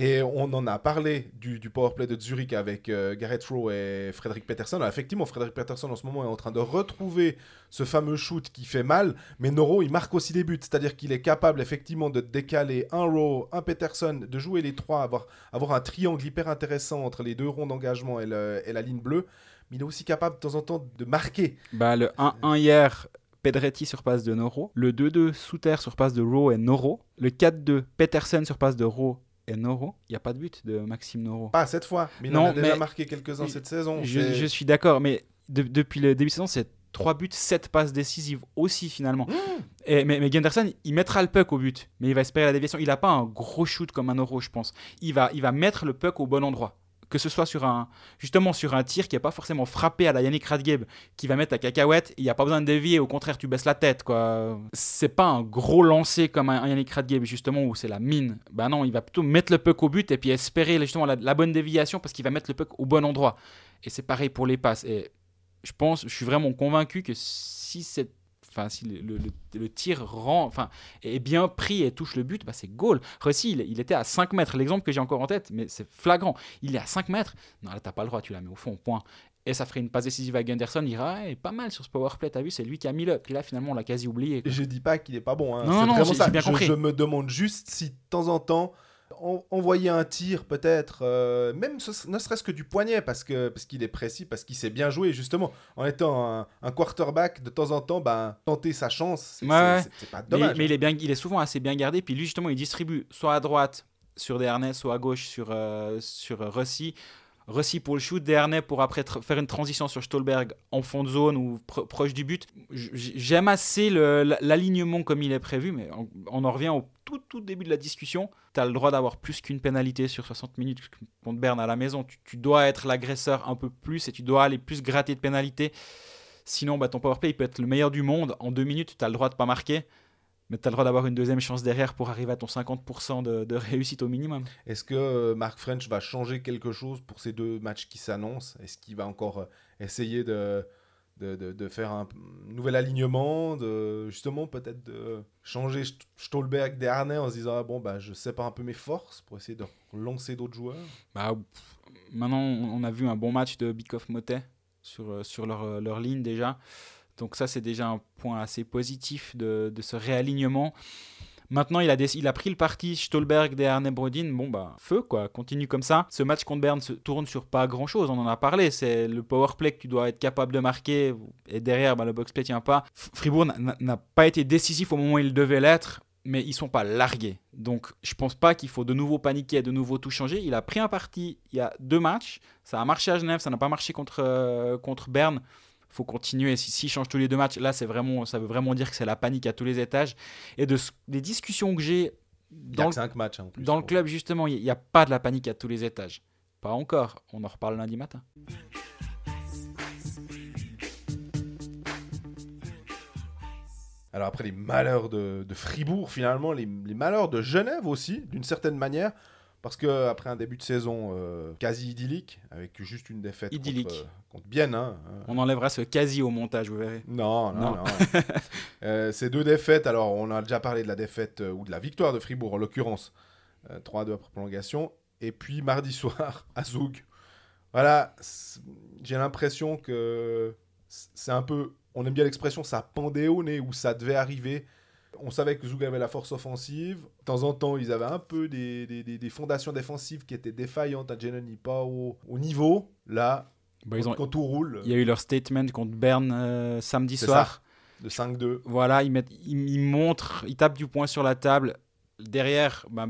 Speaker 1: Et on en a parlé du, du powerplay de Zurich avec euh, Gareth Garrett Rowe et Frédéric Peterson. effectivement, Frédéric Peterson en ce moment est en train de retrouver ce fameux shoot qui fait mal, mais Noro, il marque aussi des buts, c'est-à-dire qu'il est capable effectivement de décaler un Rowe, un Peterson, de jouer les trois, avoir, avoir un triangle hyper intéressant entre les deux ronds d'engagement et, la ligne bleue. Mais il est aussi capable de temps en temps de marquer.
Speaker 2: Bah, le 1-1 hier, Pedretti sur passe de Noro. Le 2-2, Souter sur passe de Rowe et Noro. Le 4-2, Peterson sur passe de Rowe et Noro, il n'y a pas de but de Maxime Noro. Pas cette fois, mais il en a déjà marqué quelques-uns cette saison. Je, suis d'accord, mais depuis le début de saison, c'est 3 buts, 7 passes décisives aussi finalement. Mmh. et, mais, mais il mettra le puck au but, mais il va espérer la déviation. Il n'a pas un gros shoot comme un Noro, je pense. Il va, il va mettre le puck au bon endroit que ce soit sur un, justement sur un tir qui n'est pas forcément frappé à la Yannick Radgeb, qui va mettre la cacahuète, il n'y a pas besoin de dévier, au contraire, tu baisses la tête, quoi. C'est pas un gros lancer comme un, Yannick Radgeb, justement, où c'est la mine. Ben non, il va plutôt mettre le puck au but et puis espérer justement la, la bonne déviation parce qu'il va mettre le puck au bon endroit. Et c'est pareil pour les passes. Et je pense, je suis vraiment convaincu que si cette enfin si le, tir rend, enfin est bien pris et touche le but, bah, c'est goal. Rossi, il, était à 5 mètres. L'exemple que j'ai encore en tête, mais c'est flagrant. Il est à 5 mètres. Non, là, t'as pas le droit. Tu la mets au fond, point. Et ça ferait une passe décisive à Gunderson. Il ira pas mal sur ce power powerplay. T'as vu, c'est lui qui a mis le. Puis là, finalement, on l'a quasi oublié. Je dis pas qu'il est pas bon. Hein. Non, non, bien je
Speaker 1: me demande juste si de temps en temps envoyer un tir peut-être, euh, même ne serait-ce que du poignet, parce que parce qu'il est précis, parce qu'il s'est bien joué justement. En étant un, quarterback, de temps en temps, ben, tenter sa chance, c'est pas dommage. Mais,
Speaker 2: il, est bien, est souvent assez bien gardé, puis lui, justement, il distribue soit à droite sur des harnais, soit à gauche sur, euh, sur Russie. Rossi pour le shoot, Dernier pour après faire une transition sur Stolberg en fond de zone ou proche du but. J'aime assez l'alignement comme il est prévu, mais on, en revient au tout, tout, début de la discussion. Tu as le droit d'avoir plus qu'une pénalité sur 60 minutes contre Berne à la maison. Tu, dois être l'agresseur un peu plus et tu dois aller plus gratter de pénalités. Sinon, bah, ton power play peut être le meilleur du monde. En deux minutes, tu as le droit de pas marquer mais tu as le droit d'avoir une deuxième chance derrière pour arriver à ton 50% de, réussite au minimum. Est-ce que euh, Mark French va changer quelque chose pour
Speaker 1: ces deux matchs qui s'annoncent Est-ce qu'il va encore euh, essayer de, de, de, faire un nouvel alignement, de, justement peut-être de changer Stolberg dernier en
Speaker 2: se disant ah bon bah je sépare un peu mes forces pour essayer de lancer d'autres joueurs bah, Maintenant on a vu un bon match de Bikoff Motet sur, euh, sur leur, leur ligne déjà. Donc ça, c'est déjà un point assez positif de, ce réalignement. Maintenant, il a, il a, pris le parti Stolberg des Brodin. Bon, bah, feu, quoi. Continue comme ça. Ce match contre Berne se tourne sur pas grand chose. On en a parlé. C'est le power play que tu dois être capable de marquer. Et derrière, bah, le box play tient pas. Fribourg n'a pas été décisif au moment où il devait l'être. Mais ils sont pas largués. Donc, je pense pas qu'il faut de nouveau paniquer, de nouveau tout changer. Il a pris un parti il y a deux matchs. Ça a marché à Genève, ça n'a pas marché contre, euh, contre Berne faut continuer. S'ils si, si changent tous les deux matchs, là, c'est vraiment, ça veut vraiment dire que c'est la panique à tous les étages. Et de, des discussions que j'ai hein, dans, le, cinq dans le club, justement, il n'y a pas de la panique à tous les étages. Pas encore. On en reparle lundi matin.
Speaker 1: Alors après les malheurs de, de Fribourg, finalement, les, les, malheurs de Genève aussi, d'une certaine manière, parce que après un début de saison euh, quasi idyllique, avec juste une défaite idyllique. Euh, contre, Bienne, hein, hein, On enlèvera ce quasi au montage, vous verrez. Non, non, non. Euh, ces deux défaites, alors on a déjà parlé de la défaite ou de la victoire de Fribourg en l'occurrence, 3-2 après prolongation. Et puis mardi soir, à Zoug. Voilà, j'ai l'impression que c'est un peu, on aime bien l'expression, ça pendait au nez, ou ça devait arriver on savait que Zouk avait la force offensive. De temps en temps, ils avaient un peu des, fondations défensives qui étaient défaillantes. à Genève, pas au,
Speaker 2: niveau. Là, bah, quand, tout roule. Il y a eu leur statement contre Bern euh, samedi soir. de 5-2. Voilà, ils, mettent, ils, montrent, ils tapent du poing sur la table. Derrière, bah,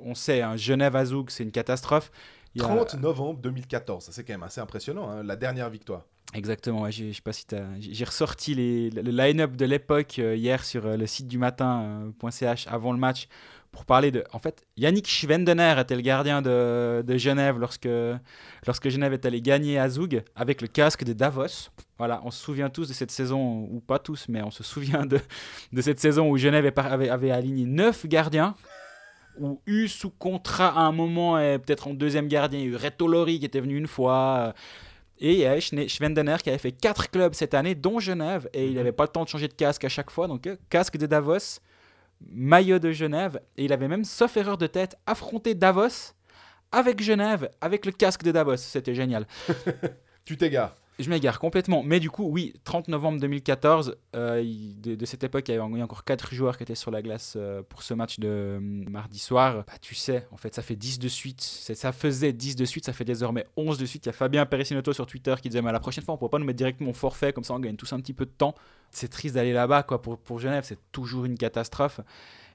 Speaker 2: on sait, hein, Genève à Zouk, c'est une catastrophe. 30 novembre 2014, c'est quand même assez impressionnant, hein, la dernière victoire. Exactement, j'ai pas si j'ai ressorti les, le line-up de l'époque euh, hier sur euh, le site du matin.ch euh, avant le match pour parler de. En fait, Yannick Schwendener était le gardien de, Genève lorsque, lorsque Genève est allé gagner à Zoug avec le casque de Davos. Voilà, on se souvient tous de cette saison, ou pas tous, mais on se souvient de, cette saison où Genève avait, avait aligné 9 gardiens ou eu sous contrat à un moment, et peut-être en deuxième gardien, il y a eu Reto qui était venu une fois. Et il y a Schwendener qui avait fait 4 clubs cette année, dont Genève, et il n'avait mhm. pas le temps de changer de casque à chaque fois. Donc, euh, casque de Davos, maillot de Genève, et il avait même, sauf erreur de tête, affronté Davos avec Genève, avec le casque de Davos. C'était génial. tu t'égares. Je m'égare complètement. Mais du coup, oui, 30 novembre 2014, euh, de, cette époque, il y avait encore 4 joueurs qui étaient sur la glace euh, pour ce match de mm, mardi soir. Bah, tu sais, en fait, ça fait 10 de suite. Ça faisait 10 de suite, ça fait désormais 11 de suite. Il y a Fabien Peresinotto sur Twitter qui disait Mais la prochaine fois, on ne pourra pas nous mettre directement au forfait, comme ça, on gagne tous un petit peu de temps. C'est triste d'aller là-bas, quoi. Pour, pour Genève, c'est toujours une catastrophe.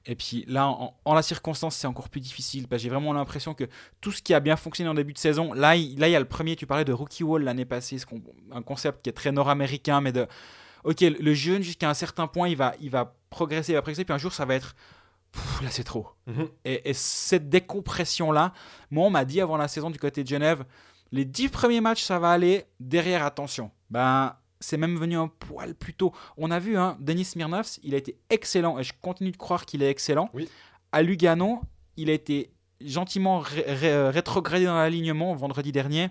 Speaker 2: Et puis là, en, la circonstance, c'est encore plus difficile. Parce que j'ai vraiment l'impression que tout ce qui a bien fonctionné en début de saison, là, il, là, il y a le premier, tu parlais de Rookie Wall l'année passée, un concept qui est très nord-américain, mais de, ok, le jeune, jusqu'à un certain point, il va, il va progresser, il va progresser, puis un jour, ça va être... là, c'est trop. Mhm. Et, cette décompression-là, moi, on m'a dit avant la saison du côté de Genève, les dix premiers matchs, ça va aller, derrière, attention. Ben, c'est même venu un poil plus tôt. On a vu, hein, Denis Smirnovs, il a été excellent et je continue de croire qu'il est excellent. À Lugano, il a été gentiment euh, rétrogradé dans l'alignement vendredi dernier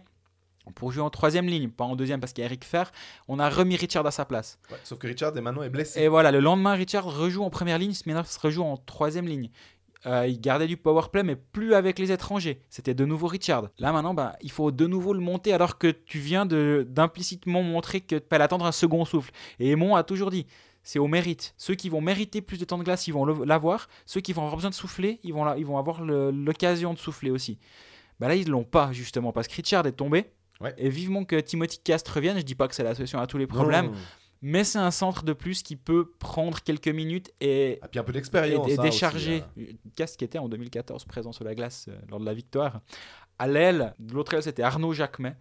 Speaker 2: pour jouer en troisième ligne, pas en deuxième parce qu'il y a Eric Fer. On a remis Richard à sa place. sauf que Richard Emmanuel est blessé. Et voilà, le lendemain, Richard rejoue en première ligne, Smirnovs rejoue en troisième ligne. Euh, il gardait du power play, mais plus avec les étrangers. C'était de nouveau Richard. Là maintenant, bah, il faut de nouveau le monter alors que tu viens d'implicitement montrer que tu peux attendre un second souffle. Et Emon a toujours dit, c'est au mérite. Ceux qui vont mériter plus de temps de glace, ils vont l'avoir. Ceux qui vont avoir besoin de souffler, ils vont, ils vont avoir l'occasion de souffler aussi. Bah là, ils l'ont pas justement parce que Richard est tombé. Et vivement que Timothy Cast revienne, je dis pas que c'est la solution à tous les problèmes mais c'est un centre de plus qui peut prendre quelques minutes et, ah, puis un peu d'expérience, et, hein, décharger. Hein. Casse qui était en 2014 présent sur la glace euh, lors de la victoire. À l'aile, de l'autre aile, c'était Arnaud Jacquemet,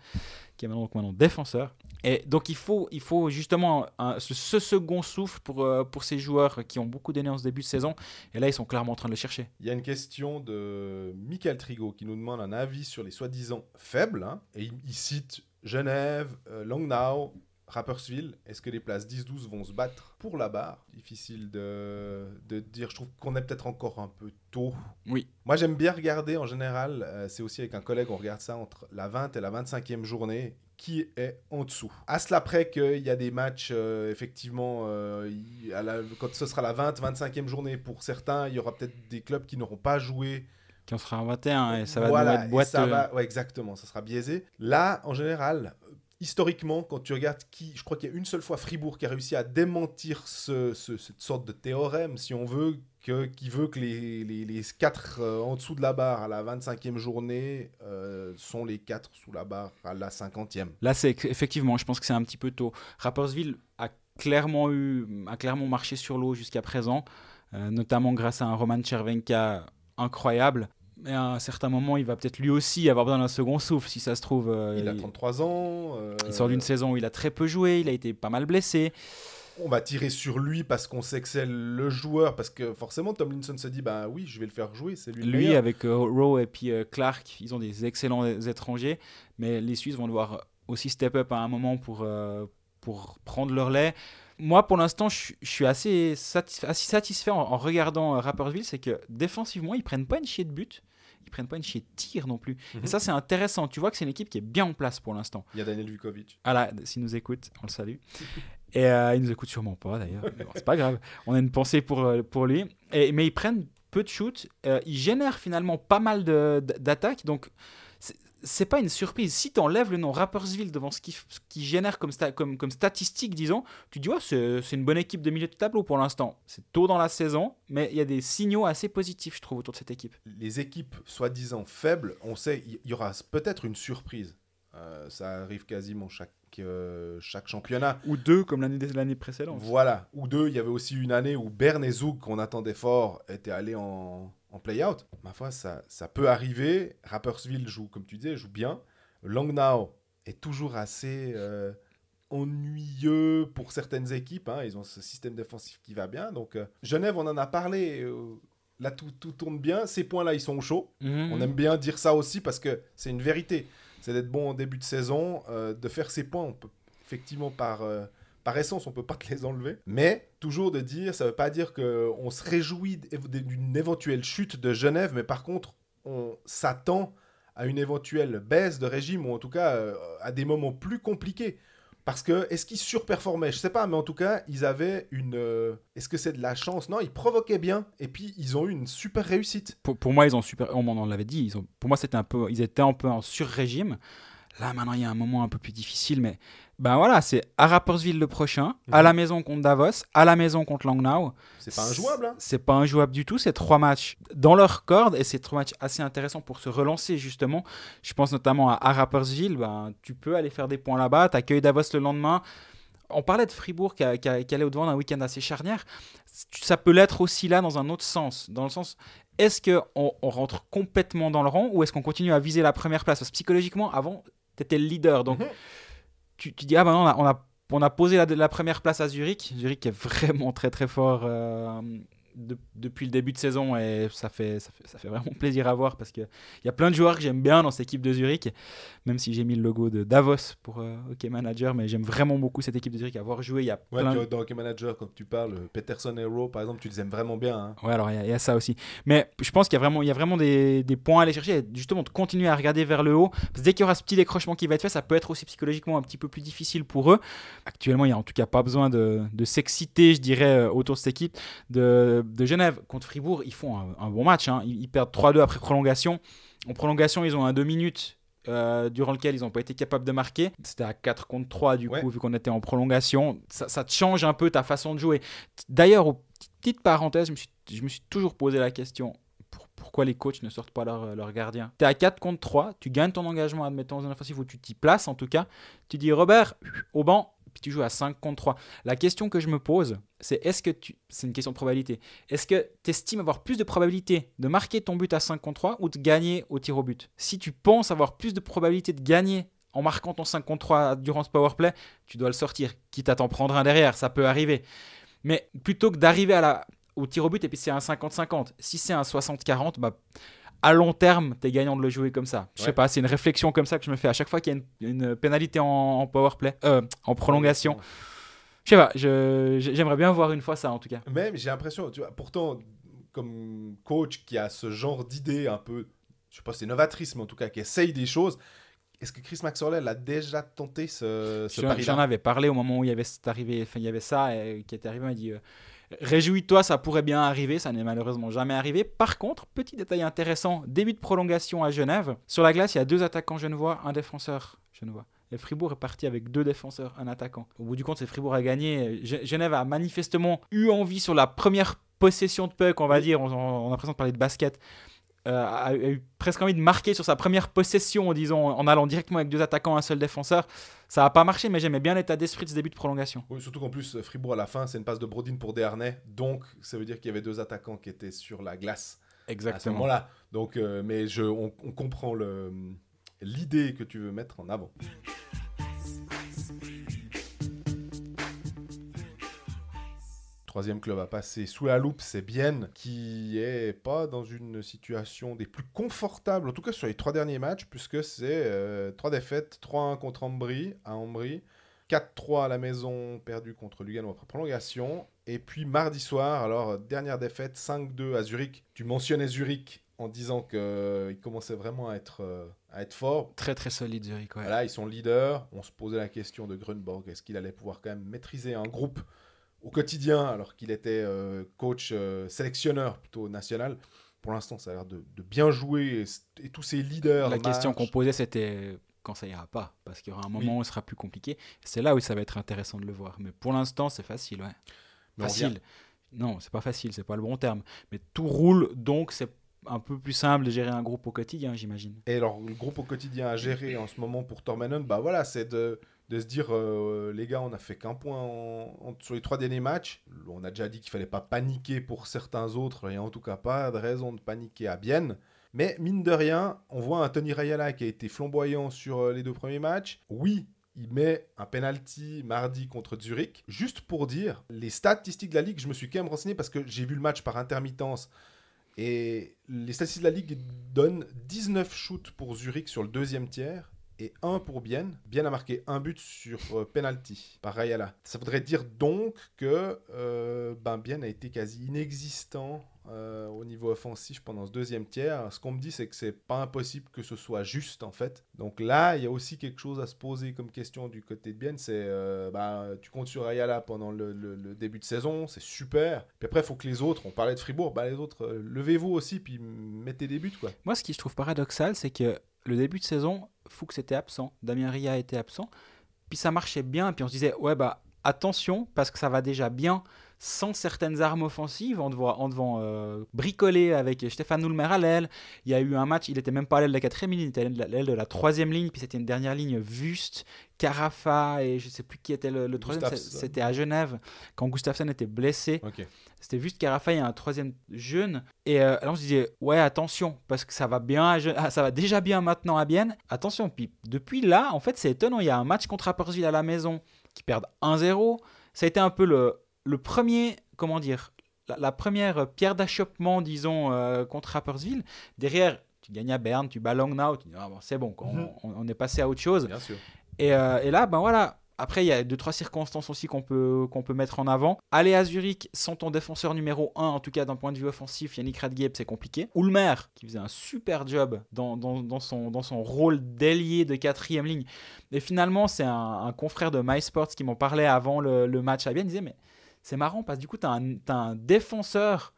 Speaker 2: qui est maintenant, défenseur. Et donc il faut, il faut justement ce, second souffle pour, euh, pour ces joueurs qui ont beaucoup donné en ce début de saison. Et là, ils sont clairement en train de le chercher. Il
Speaker 1: y a une question de Michael Trigo qui nous demande un avis sur les soi-disant faibles. Hein. et il, cite Genève, euh, Langnau, Rappersville, est-ce que les places 10-12 vont se battre pour la barre Difficile de, dire. Je trouve qu'on est peut-être encore un peu tôt. Oui. Moi, j'aime bien regarder en général. Euh, c'est aussi avec un collègue, on regarde ça entre la 20 et la 25e journée. Qui est en dessous À cela près qu'il y a des matchs, euh, effectivement, euh, à quand ce sera la 20, 25e journée, pour certains, il y aura peut-être des clubs qui n'auront
Speaker 2: pas joué qui en sera un 21 et ça va voilà, de boîte. ça va,
Speaker 1: exactement, ça sera biaisé. Là, en général, historiquement, quand tu regardes qui, je crois qu'il y a une seule fois Fribourg qui a réussi à démentir ce, cette sorte de théorème, si on veut, que, qui veut que les, les, quatre euh, en dessous de la barre à la 25e journée euh, sont les quatre sous la barre à la 50e.
Speaker 2: Là, c'est effectivement, je pense que c'est un petit peu tôt. Rappersville a clairement, eu, a clairement marché sur l'eau jusqu'à présent, euh, notamment grâce à un Roman Chervenka incroyable mais à un certain moment, il va peut-être lui aussi avoir besoin d'un second souffle, si ça se trouve. Euh, il a 33 ans. Il euh, sort d'une saison où il a très peu joué, il a été pas mal blessé.
Speaker 1: On va tirer sur lui parce qu'on sait que c'est le joueur, parce que forcément Tomlinson se dit bah oui, je vais le faire jouer, c'est lui. Lui
Speaker 2: avec euh, Rowe et puis Clark, ils ont des excellents étrangers, mais les Suisses vont devoir aussi step up à un moment pour, pour prendre leur lait. Moi, pour l'instant, je, suis assez, satisfait en, regardant Rappersville, c'est que défensivement, ils prennent pas une chier de but ils prennent pas une chier tire non plus. Et mhm. ça, c'est intéressant. Tu vois que c'est une équipe qui est bien en place pour l'instant.
Speaker 1: Il y a Daniel Vukovic.
Speaker 2: Ah là, s'il nous écoute, on le salue. Et euh, il nous écoute sûrement pas d'ailleurs. c'est pas grave. On a une pensée pour, euh, pour lui. Et, mais ils prennent peu de shoots. Euh, ils génèrent finalement pas mal d'attaques. Donc, c'est pas une surprise. Si tu enlèves le nom Rappersville devant ce qui, génère comme, statistique, disons, tu dis, ouais, c'est une bonne équipe de milieu de tableau pour l'instant. C'est tôt dans la saison, mais il y a des signaux assez positifs, je trouve, autour de cette équipe. Les équipes soi-disant faibles, on sait, il y, aura peut-être une surprise.
Speaker 1: Euh, ça arrive quasiment euh, chaque, championnat.
Speaker 2: Ou deux, comme l'année précédente. Voilà,
Speaker 1: ou deux. Il y avait aussi une année où Bernesouk, qu'on attendait fort, était allé en Playout, play-out, ma foi, ça, peut arriver. Rappersville joue, comme tu disais, joue bien. Langnau est toujours assez euh, ennuyeux pour certaines équipes. Hein. Ils ont ce système défensif qui va bien. Donc, euh, Genève, on en a parlé. Euh, là, tout, tout, tourne bien. Ces points-là, ils sont chauds. Mhm. On aime bien dire ça aussi parce que c'est une vérité. C'est d'être bon en début de saison, de faire ces points. effectivement, par, par essence, on ne peut pas te les enlever. Mais toujours de dire, ça ne veut pas dire qu'on se réjouit d'une éventuelle chute de Genève, mais par contre, on s'attend à une éventuelle baisse de régime, ou en tout cas euh, à des moments plus compliqués. Parce que, est-ce qu'ils surperformaient Je sais pas, mais en tout cas, ils avaient une. Euh, est-ce que c'est de la chance Non, ils
Speaker 2: provoquaient bien, et puis ils ont eu une super réussite. Pour, moi, ils ont super. Oh, on m'en l'avait dit, ils ont, pour moi, c'était un peu, ils étaient un peu en sur-régime. Là, maintenant, il y a un moment un peu plus difficile, mais ben voilà, c'est à Rapperswil le prochain, à la mhm. maison contre Davos, à la maison contre Langnau. C'est pas injouable. Hein. C'est pas injouable du tout. C'est trois matchs dans leur corde et c'est trois matchs assez intéressants pour se relancer justement. Je pense notamment à, à Ben, tu peux aller faire des points là-bas. T'accueilles Davos le lendemain. On parlait de Fribourg qui, allait au-devant d'un week-end assez charnière. Ça peut l'être aussi là dans un autre sens. Dans le sens, est-ce qu'on on rentre complètement dans le rang ou est-ce qu'on continue à viser la première place psychologiquement, avant, tu le leader. Donc. Mhm tu, dis, ah ben non, on a, on a, posé la, première place à Zurich. Zurich est vraiment très très fort euh, depuis le début de saison et ça fait, ça fait, vraiment plaisir à voir parce qu'il y a plein de joueurs que j'aime bien dans cette équipe de Zurich, même si j'ai mis le logo de Davos pour euh, Hockey Manager, mais j'aime vraiment beaucoup cette équipe de Zurich, avoir joué. Il y a plein... Dans
Speaker 1: Hockey Manager, quand tu parles, Peterson et Rowe, par exemple, tu les aimes vraiment bien. Hein.
Speaker 2: Ouais, alors il y, a ça aussi. Mais je pense qu'il y a vraiment, il y a vraiment des, des, points à aller chercher, justement de continuer à regarder vers le haut. Parce que dès qu'il y aura ce petit décrochement qui va être fait, ça peut être aussi psychologiquement un petit peu plus difficile pour eux. Actuellement, il n'y a en tout cas pas besoin de, de s'exciter, je dirais, euh, autour de cette équipe, de de Genève. Contre Fribourg, ils font un, bon match. Hein. Ils, perdent 3-2 après prolongation. En prolongation, ils ont un 2 minutes euh, durant lequel ils n'ont pas été capables de marquer. C'était à 4 contre 3 du coup, vu qu'on était en prolongation. Ça, te change un peu ta façon de jouer. D'ailleurs, petite parenthèse, je me, suis, toujours posé la question pourquoi les coachs ne sortent pas euh, leurs leur gardiens Tu es à 4 contre 3, tu gagnes ton engagement, admettons, en offensive, ou tu t'y places en tout cas. Tu dis, Robert, au banc, puis tu joues à 5 contre 3. La question que je me pose, c'est est-ce que tu. C'est une question de probabilité. Est-ce que tu estimes avoir plus de probabilité de marquer ton but à 5 contre 3 ou de gagner au tir au but Si tu penses avoir plus de probabilité de gagner en marquant ton 5 contre 3 durant ce play, tu dois le sortir, quitte à t'en prendre un derrière, ça peut arriver. Mais plutôt que d'arriver au tir au but et puis c'est un 50-50, si c'est un 60-40, bah, à long terme, tu es gagnant de le jouer comme ça. Je sais pas, c'est une réflexion comme ça que je me fais à chaque fois qu'il y a une, pénalité en, en euh, prolongation. Je sais pas, j'aimerais bien voir une fois ça en tout cas.
Speaker 1: Même, j'ai l'impression, tu vois, pourtant, comme coach qui a ce genre d'idée un peu, je sais pas, c'est novatrice, mais en tout cas, qui essaye des choses. Est-ce que Chris Maxwell a déjà tenté ce,
Speaker 2: ce pari J'en avais parlé au moment où il y avait, arrivé, enfin, il y avait ça, et, qui était arrivé, il m'a dit. Euh, Réjouis-toi, ça pourrait bien arriver, ça n'est malheureusement jamais arrivé. Par contre, petit détail intéressant, début de prolongation à Genève. Sur la glace, il y a deux attaquants genevois, un défenseur genevois. Et Fribourg est parti avec deux défenseurs, un attaquant. Au bout du compte, c'est Fribourg a gagné. Genève a manifestement eu envie sur la première possession de puck, on va dire. On, on a présenté de de basket euh, a, eu presque envie de marquer sur sa première possession, disons, en allant directement avec deux attaquants, un seul défenseur. Ça n'a pas marché, mais j'aimais bien l'état d'esprit de ce début de prolongation. surtout qu'en plus, Fribourg à la fin,
Speaker 1: c'est une passe de Brodin pour Desharnais. Donc, ça veut dire qu'il y avait deux attaquants qui étaient sur la glace. Exactement. À ce moment-là. Donc, euh, mais je, on, on comprend l'idée que tu veux mettre en avant. troisième club à passer sous la loupe, c'est Bienne, qui est pas dans une situation des plus confortables, en tout cas sur les trois derniers matchs, puisque c'est euh, trois défaites, 3-1 contre Ambry, à Ambry, 4-3 à la maison, perdu contre Lugano après prolongation, et puis mardi soir, alors dernière défaite, 5-2 à Zurich. Tu mentionnais Zurich en disant qu'il euh, il commençait vraiment à être, fort. Euh, à être fort, Très très solide Zurich, ouais. Voilà, ils sont leaders. On se posait la question de Grunborg, est-ce qu'il allait pouvoir quand même maîtriser un groupe au quotidien, alors qu'il était euh, coach euh, sélectionneur plutôt national. Pour l'instant, ça
Speaker 2: a l'air de, bien jouer et, tous ces leaders. La question qu'on posait, c'était euh, quand ça ira pas, parce qu'il y aura un moment où ce sera plus compliqué. C'est là où ça va être intéressant de le voir. Mais pour l'instant, c'est facile, facile. Non, c'est pas facile, c'est pas le bon terme. Mais tout roule, donc c'est un peu plus simple de gérer un groupe au quotidien, j'imagine. Et alors, le groupe au quotidien à gérer en ce moment pour Tormenon,
Speaker 1: bah voilà, c'est de de se dire euh, les gars, on a fait qu'un point sur les trois derniers matchs. On a déjà dit qu'il fallait pas paniquer pour certains autres, et en tout cas pas de raison de paniquer à Bienne. Mais mine de rien, on voit un Tony Rayala qui a été flamboyant sur euh, les deux premiers matchs. Oui, il met un penalty mardi contre Zurich. Juste pour dire, les statistiques de la Ligue, je me suis quand même renseigné parce que j'ai vu le match par intermittence. Et les statistiques de la Ligue donnent 19 shoots pour Zurich sur le deuxième tiers et 1 pour Bien. Bien a marqué un but sur euh, penalty par Rayala. Ça voudrait dire donc que euh, ben Bien a été quasi inexistant euh, au niveau offensif pendant ce deuxième tiers. Ce qu'on me dit, c'est que c'est pas impossible que ce soit juste en fait. Donc là, il y a aussi quelque chose à se poser comme question du côté de Bien. C'est euh, bah, tu comptes sur Rayala pendant le, début de saison, c'est super. Puis après, il faut que les autres, on parlait de Fribourg, bah, les autres, levez-vous aussi, puis
Speaker 2: mettez des buts quoi. Moi, ce qui je trouve paradoxal, c'est que le début de saison, Fuchs était absent, Damien Ria était absent. Puis ça marchait bien, puis on se disait, ouais, bah attention, parce que ça va déjà bien, sans certaines armes offensives, en devant, en devant euh, bricoler avec Stéphane Ulmer à l'aile. Il y a eu un match, il était même pas à l'aile de la quatrième ligne, il était à l'aile de la troisième ligne, puis c'était une dernière ligne Vuste, Carafa et je sais plus qui était le, troisième. C'était à Genève quand Gustafsson était blessé. C'était juste Carafa il y a un troisième jeune. Et euh, alors je on se disait ouais attention parce que ça va bien, ah, ça va déjà bien maintenant à Bienne. Attention. Puis depuis là en fait c'est étonnant. Il y a un match contre Appersville à la maison qui perdent 1-0. Ça a été un peu le le premier, comment dire, la, première pierre d'achoppement, disons, euh, contre Rappersville, derrière, tu gagnes à Berne, tu bats Langnau, ah, c'est bon, mhm. on, est passé à autre chose. Bien sûr. Euh, et, là, ben voilà. Après, il y a deux, trois circonstances aussi qu'on peut, qu'on peut mettre en avant. Aller à Zurich sans ton défenseur numéro un, en tout cas d'un point de vue offensif, Yannick Radgeb, c'est compliqué. Ulmer, qui faisait un super job dans, dans, son, dans son rôle d'ailier de quatrième ligne. Et finalement, c'est un, confrère de MySports qui m'en parlait avant le, match à ah, bien Il disait, mais c'est marrant parce que du coup, tu as, un défenseur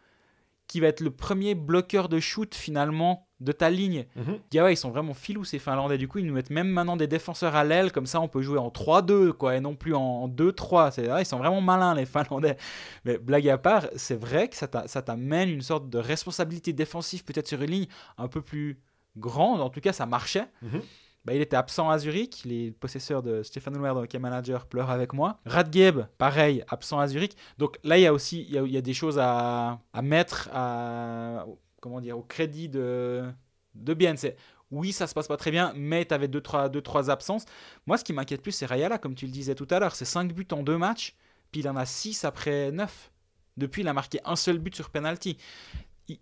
Speaker 2: qui va être le premier bloqueur de shoot finalement de ta ligne. Mhm. Ah ouais, ils sont vraiment filous ces Finlandais. Du coup, ils nous mettent même maintenant des défenseurs à l'aile, comme ça on peut jouer en 3-2, quoi, et non plus en 2-3. Ah, ils sont vraiment malins, les Finlandais. Mais blague à part, c'est vrai que ça t'amène une sorte de responsabilité défensive, peut-être sur une ligne un peu plus grande. En tout cas, ça marchait. Mhm. Bah, il était absent à Zurich. Les possesseurs de Stéphane Lombardo, qui est manager, pleurent avec moi. Radgeb, pareil, absent à Zurich. Donc là, il y a aussi il y a, des choses à, mettre à, comment dire, au crédit de, de BNC oui, ça se passe pas très bien, mais tu avais 2-3 deux, trois, deux, trois absences. Moi, ce qui m'inquiète plus, c'est Rayala, comme tu le disais tout à l'heure. C'est 5 buts en 2 matchs, puis il en a 6 après 9. Depuis, il a marqué un seul but sur penalty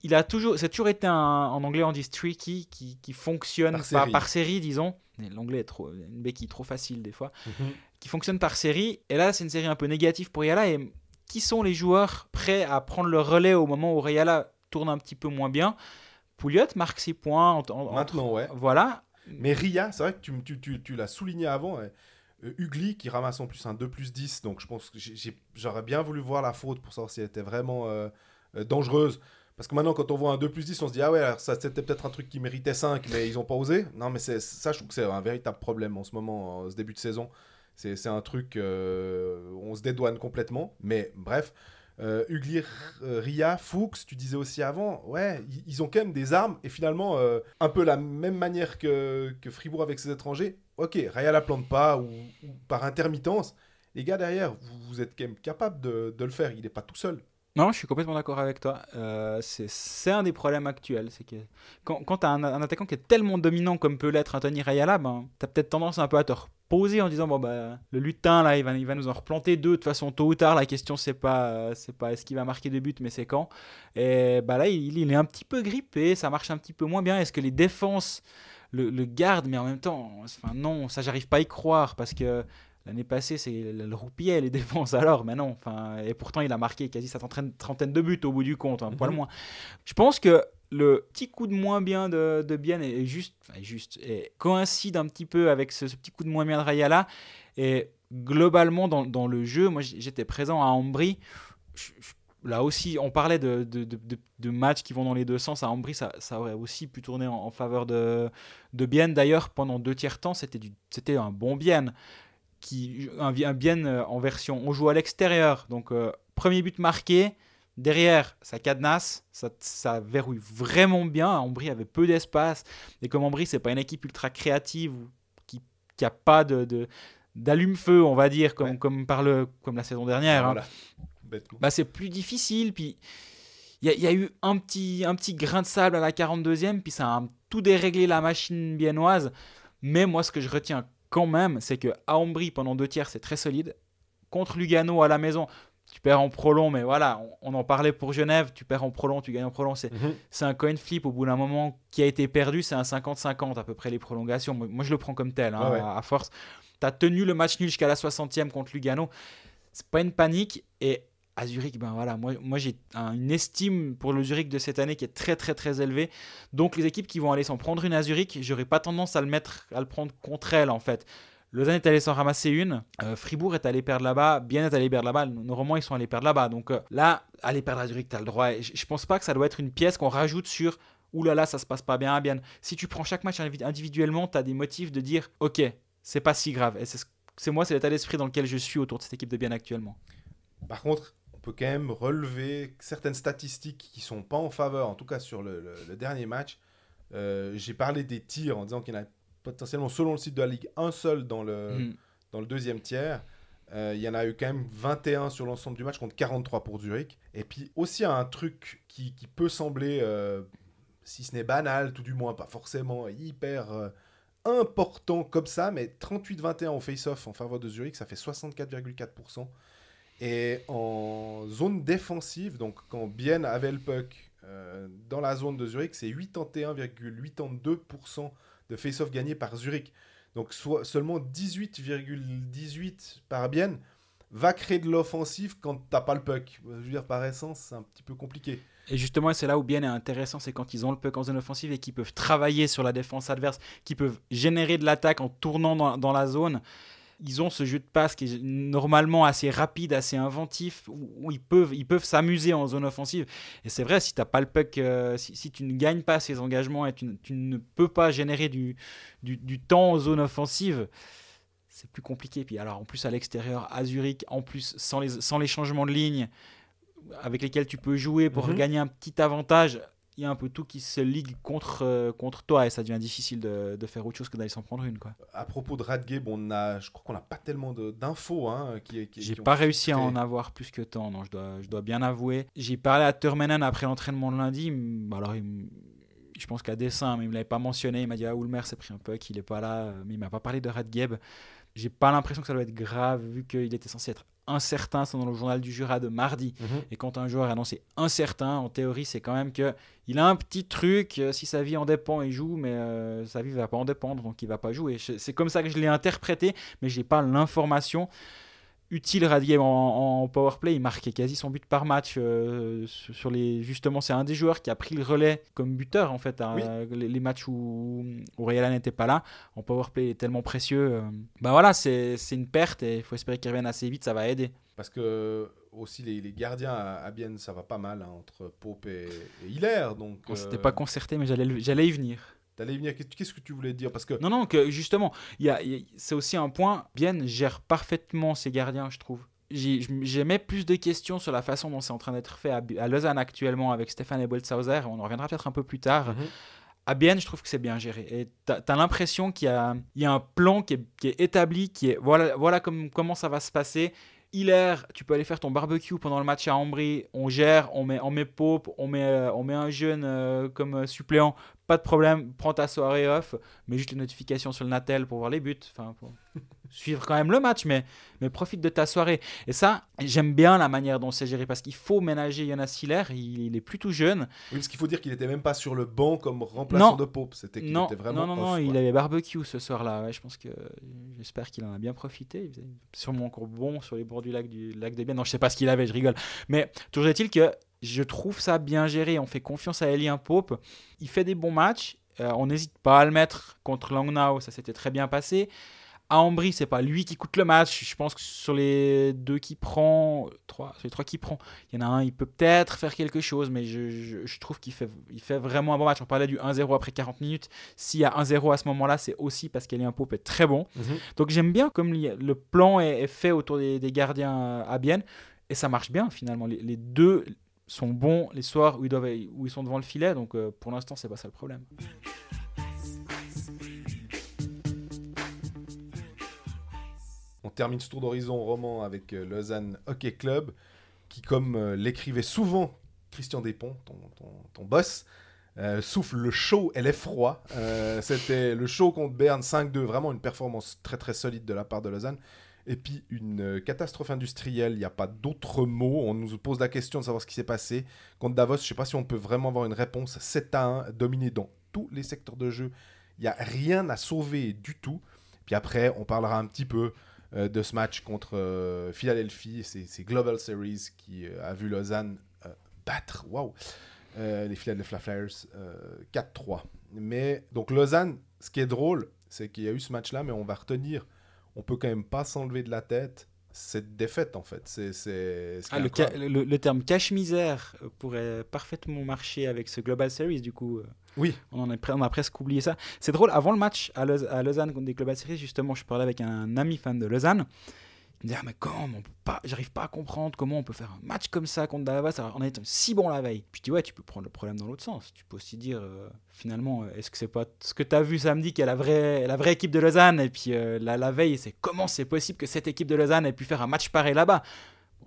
Speaker 2: il, a toujours, ça toujours été un, en anglais on dit tricky, qui, qui fonctionne par série, disons. L'anglais est trop, une béquille trop facile des fois, mhm. qui fonctionne par série. Et là, c'est une série un peu négative pour Yala. Et qui sont les joueurs prêts à prendre le relais au moment où Yala tourne un petit peu moins bien Pouliot marque ses points. Maintenant, ouais. Voilà. Mais Ria, c'est vrai que tu, tu, tu, l'as
Speaker 1: souligné avant. Hein. Euh, Ugly qui ramasse en plus un 2 plus 10, donc je pense que j'aurais bien voulu voir la faute pour savoir si elle était vraiment euh, euh, dangereuse. Parce que maintenant, quand on voit un 2 plus 10, on se dit, ah ouais, ça c'était peut-être un truc qui méritait 5, mais ils ont pas osé. Non, mais ça, je trouve que c'est un véritable problème en ce moment, en ce début de saison. C'est un truc, euh, on se dédouane complètement. Mais bref, euh, euh, Ria, Fuchs, tu disais aussi avant, ouais, ils ont quand même des armes. Et finalement, euh, un peu la même manière que, Fribourg avec ses étrangers, ok, Ria la plante pas ou, par intermittence. Les gars derrière, vous, êtes quand même capable de le
Speaker 2: faire. Il n'est pas tout seul. Non, je suis complètement d'accord avec toi. Euh, c'est un des problèmes actuels. C'est que quand, tu as un, attaquant qui est tellement dominant comme peut l'être Anthony Rayala, ben, tu as peut-être tendance un peu à te reposer en disant bon, bah, le lutin, là, il va, il va nous en replanter deux. De toute façon, tôt ou tard, la question, c'est pas euh, c'est pas est-ce qu'il va marquer deux buts, mais c'est quand. Et bah, là, il, est un petit peu grippé, ça marche un petit peu moins bien. Est-ce que les défenses le, gardent Mais en même temps, enfin, non, ça, j'arrive pas à y croire parce que L'année passée, c'est le roupier les défenses alors, mais non. Enfin, et pourtant, il a marqué quasi sa trentaine, de buts au bout du compte, pas le mhm. moins. Je pense que le petit coup de moins bien de, de Bien est juste, juste coïncide un petit peu avec ce, petit coup de moins bien de Rayala. Et globalement, dans, le jeu, moi j'étais présent à Ambry. là aussi, on parlait de, de, matchs qui vont dans les deux sens. À Ambry, ça, aurait aussi pu tourner en, faveur de, de D'ailleurs, pendant deux tiers temps, c'était un bon Bienne qui un, bien euh, en version on joue à l'extérieur donc euh, premier but marqué derrière ça cadenasse ça, ça verrouille vraiment bien Ambry avait peu d'espace et comme Ambry c'est pas une équipe ultra créative ou qui qui a pas de, d'allume-feu on va dire comme comme par le comme la saison dernière hein. bah c'est plus difficile puis il y, a eu un petit, un petit grain de sable à la 42e, puis ça a tout déréglé la machine biennoise. Mais moi, ce que je retiens quand même, c'est que à pendant deux tiers, c'est très solide. Contre Lugano à la maison, tu perds en prolong, mais voilà, on, en parlait pour Genève, tu perds en prolong, tu gagnes en prolong, mhm. c'est un coin flip au bout d'un moment qui a été perdu, c'est un 50-50 à peu près les prolongations. Moi, je le prends comme tel, hein, à, force. Tu as tenu le match nul jusqu'à la 60e contre Lugano, c'est pas une panique, et à Zurich, ben voilà, moi, moi j'ai une estime pour le Zurich de cette année qui est très très très élevée. Donc les équipes qui vont aller s'en prendre une à Zurich, j'aurais pas tendance à le mettre, à le prendre contre elle en fait. Lausanne est allé s'en ramasser une, euh, Fribourg est allé perdre là-bas, Bien est allé perdre là-bas, normalement ils sont allés perdre là-bas. Donc euh, là, aller perdre à Zurich, t'as le droit. je pense pas que ça doit être une pièce qu'on rajoute sur oulala, là là, ça se passe pas bien à Bien. Si tu prends chaque match individuellement, t'as des motifs de dire ok, c'est pas si grave. Et c'est moi, c'est l'état d'esprit dans lequel je suis autour de cette équipe de Bien actuellement. Par contre,
Speaker 1: peut quand même relever certaines statistiques qui sont pas en faveur, en tout cas sur le, dernier match. Euh, j'ai parlé des tirs en disant qu'il y en a potentiellement, selon le site de la Ligue, un seul dans le, hmm. dans le deuxième tiers. Euh, il y en a eu quand même 21 sur l'ensemble du match contre 43 pour Zurich. Et puis aussi un truc qui, qui peut sembler, euh, si ce n'est banal, tout du moins pas forcément hyper important comme ça, mais 38-21 au face-off en faveur de Zurich, ça fait 64,4%. Et en zone défensive, donc quand Bienne avait le puck euh, dans la zone de Zurich, c'est 81,82% de face-off gagné par Zurich. Donc soit seulement 18,18 par Bienne va créer de l'offensive quand t'as pas le
Speaker 2: puck. Je veux dire, par essence, c'est un petit peu compliqué. Et justement, c'est là où bien est intéressant, c'est quand ils ont le puck en zone offensive et qu'ils peuvent travailler sur la défense adverse, qu'ils peuvent générer de l'attaque en tournant dans la zone ils ont ce jeu de passe qui est normalement assez rapide, assez inventif, où, ils peuvent ils peuvent s'amuser en zone offensive. Et c'est vrai, si t'as pas le puck, euh, si, tu ne gagnes pas ces engagements et tu, ne peux pas générer du, du, temps en zone offensive, c'est plus compliqué. Puis alors en plus à l'extérieur, à Zurich, en plus sans les, sans les changements de ligne avec lesquels tu peux jouer pour mhm. gagner un petit avantage, il y a un peu tout qui se ligue contre, euh, contre toi et ça devient difficile de, de faire autre chose que d'aller s'en prendre une. Quoi.
Speaker 1: À propos de Radgeb,
Speaker 2: on a, je crois qu'on n'a pas
Speaker 1: tellement d'infos. Hein, qui, j'ai pas réussi à en
Speaker 2: avoir plus que tant, non, je dois, je dois bien avouer. J'ai parlé à Turmenen après l'entraînement de lundi. Bah alors, je pense qu'à dessin, mais il ne me l'avait pas mentionné. Il m'a dit Ah, Ulmer s'est pris un peu, qu'il n'est pas là, euh, mais il m'a pas parlé de Radgeb. J'ai pas l'impression que ça doit être grave vu qu'il était censé être incertain, c'est dans le journal du Jura de mardi. Mhm. Et quand un joueur annonce annoncé incertain, en théorie, c'est quand même que il a un petit truc, euh, si sa vie en dépend, il joue, mais euh, sa vie va pas en dépendre, donc il va pas jouer. C'est comme ça que je l'ai interprété, mais j'ai pas l'information utile radié en, en power play. Il marquait quasi son but par match. Euh, sur les, justement, c'est un des joueurs qui a pris le relais comme buteur en fait. Hein, les, matchs où, où n'était pas là, en power play, est tellement précieux. ben voilà, c'est une perte et il faut espérer qu'il revienne assez vite. Ça va aider.
Speaker 1: Parce que aussi les, gardiens à, Bienne, ça va pas mal hein, entre Pope et, Hilaire.
Speaker 2: Donc, On s'était euh, pas concerté, mais j'allais y venir qu'est-ce que tu voulais dire Parce que... Non, non, que justement, c'est aussi un point, Bien gère parfaitement ses gardiens, je trouve. J'aimais plus de questions sur la façon dont c'est en train d'être fait à, Lausanne actuellement avec Stéphane et on en reviendra peut-être un peu plus tard. Mhm. à bien je trouve que c'est bien géré. Et tu as, l'impression qu'il y, a y, a un plan qui est, établi, qui est voilà, voilà comme, comment ça va se passer. Hilaire, tu peux aller faire ton barbecue pendant le match à Ambry. On gère, on met, on met Pope, on met, euh, on met un jeune euh, comme euh, suppléant. Pas de problème, prends ta soirée off. Mets juste les notifications sur le Natel pour voir les buts suivre quand même le match, mais, mais profite de ta soirée. Et ça, j'aime bien la manière dont c'est géré parce qu'il faut ménager Jonas Hiller. Il, est plutôt jeune. ce qu'il faut dire qu'il n'était même pas sur le banc comme remplaçant de Pope. C'était qu'il était vraiment. Non, non, non, il avait barbecue ce soir-là. je pense que j'espère qu'il en a bien profité. Il faisait sûrement encore bon sur les bords du lac du lac des Bienne. Non, je sais pas ce qu'il avait, je rigole. Mais toujours est-il que je trouve ça bien géré. On fait confiance à Elian Pope. Il fait des bons matchs. Euh, on n'hésite pas à le mettre contre Langnau. Ça s'était très bien passé. À Ambry, c'est pas lui qui coûte le match. Je pense que sur les deux qui prend, trois, sur les trois qui prend, il y en a un, il peut peut-être faire quelque chose, mais je, trouve qu'il fait, il fait vraiment un bon match. On parlait du 1-0 après 40 minutes. S'il y a 1-0 à ce moment-là, c'est aussi parce qu'Elien Pope est très bon. Mhm. Donc j'aime bien comme le plan est, fait autour des, gardiens euh, à Bienne. Et ça marche bien finalement. les, deux, sont bons les soirs où ils, doivent, où ils sont devant le filet. Donc euh, pour l'instant, c'est pas ça le problème.
Speaker 1: On termine ce tour d'horizon roman avec euh, Lausanne Hockey Club, qui, comme euh, l'écrivait souvent Christian Despont, ton, ton, boss, euh, souffle le chaud et l'effroi. C'était le chaud contre Berne 5-2, vraiment une performance très très solide de la part de Lausanne. Et puis une catastrophe industrielle, il n'y a pas d'autre mot. On nous pose la question de savoir ce qui s'est passé. Contre Davos, je ne sais pas si on peut vraiment avoir une réponse. 7 1, dominé dans tous les secteurs de jeu. Il n'y a rien à sauver du tout. Puis après, on parlera un petit peu euh, de ce match contre euh, Philadelphie. C'est Global Series qui euh, a vu Lausanne battre waouh, les Philadelphia Flyers 4-3. Mais donc Lausanne, ce qui est drôle, c'est qu'il y a eu ce match-là, mais on va retenir,
Speaker 2: on peut quand même pas s'enlever de la tête
Speaker 1: cette défaite en fait. C'est ah, le,
Speaker 2: le, terme cache misère pourrait parfaitement marcher avec ce Global Series du coup. Oui. On, en a presque oublié ça. C'est drôle, avant le match à, Lausanne contre des Global Series, justement, je parlais avec un ami fan de Lausanne. Il me disait, ah, mais comment pas, j'arrive pas à comprendre comment on peut faire un match comme ça contre On en été si bon la veille. Puis je dis, ouais, tu peux prendre le problème dans l'autre sens. Tu peux aussi dire, euh, finalement, euh, est-ce que c'est pas ce que tu as vu samedi qui est la vraie, la vraie équipe de Lausanne Et puis euh, la, la veille, c'est comment c'est possible que cette équipe de Lausanne ait pu faire un match pareil là-bas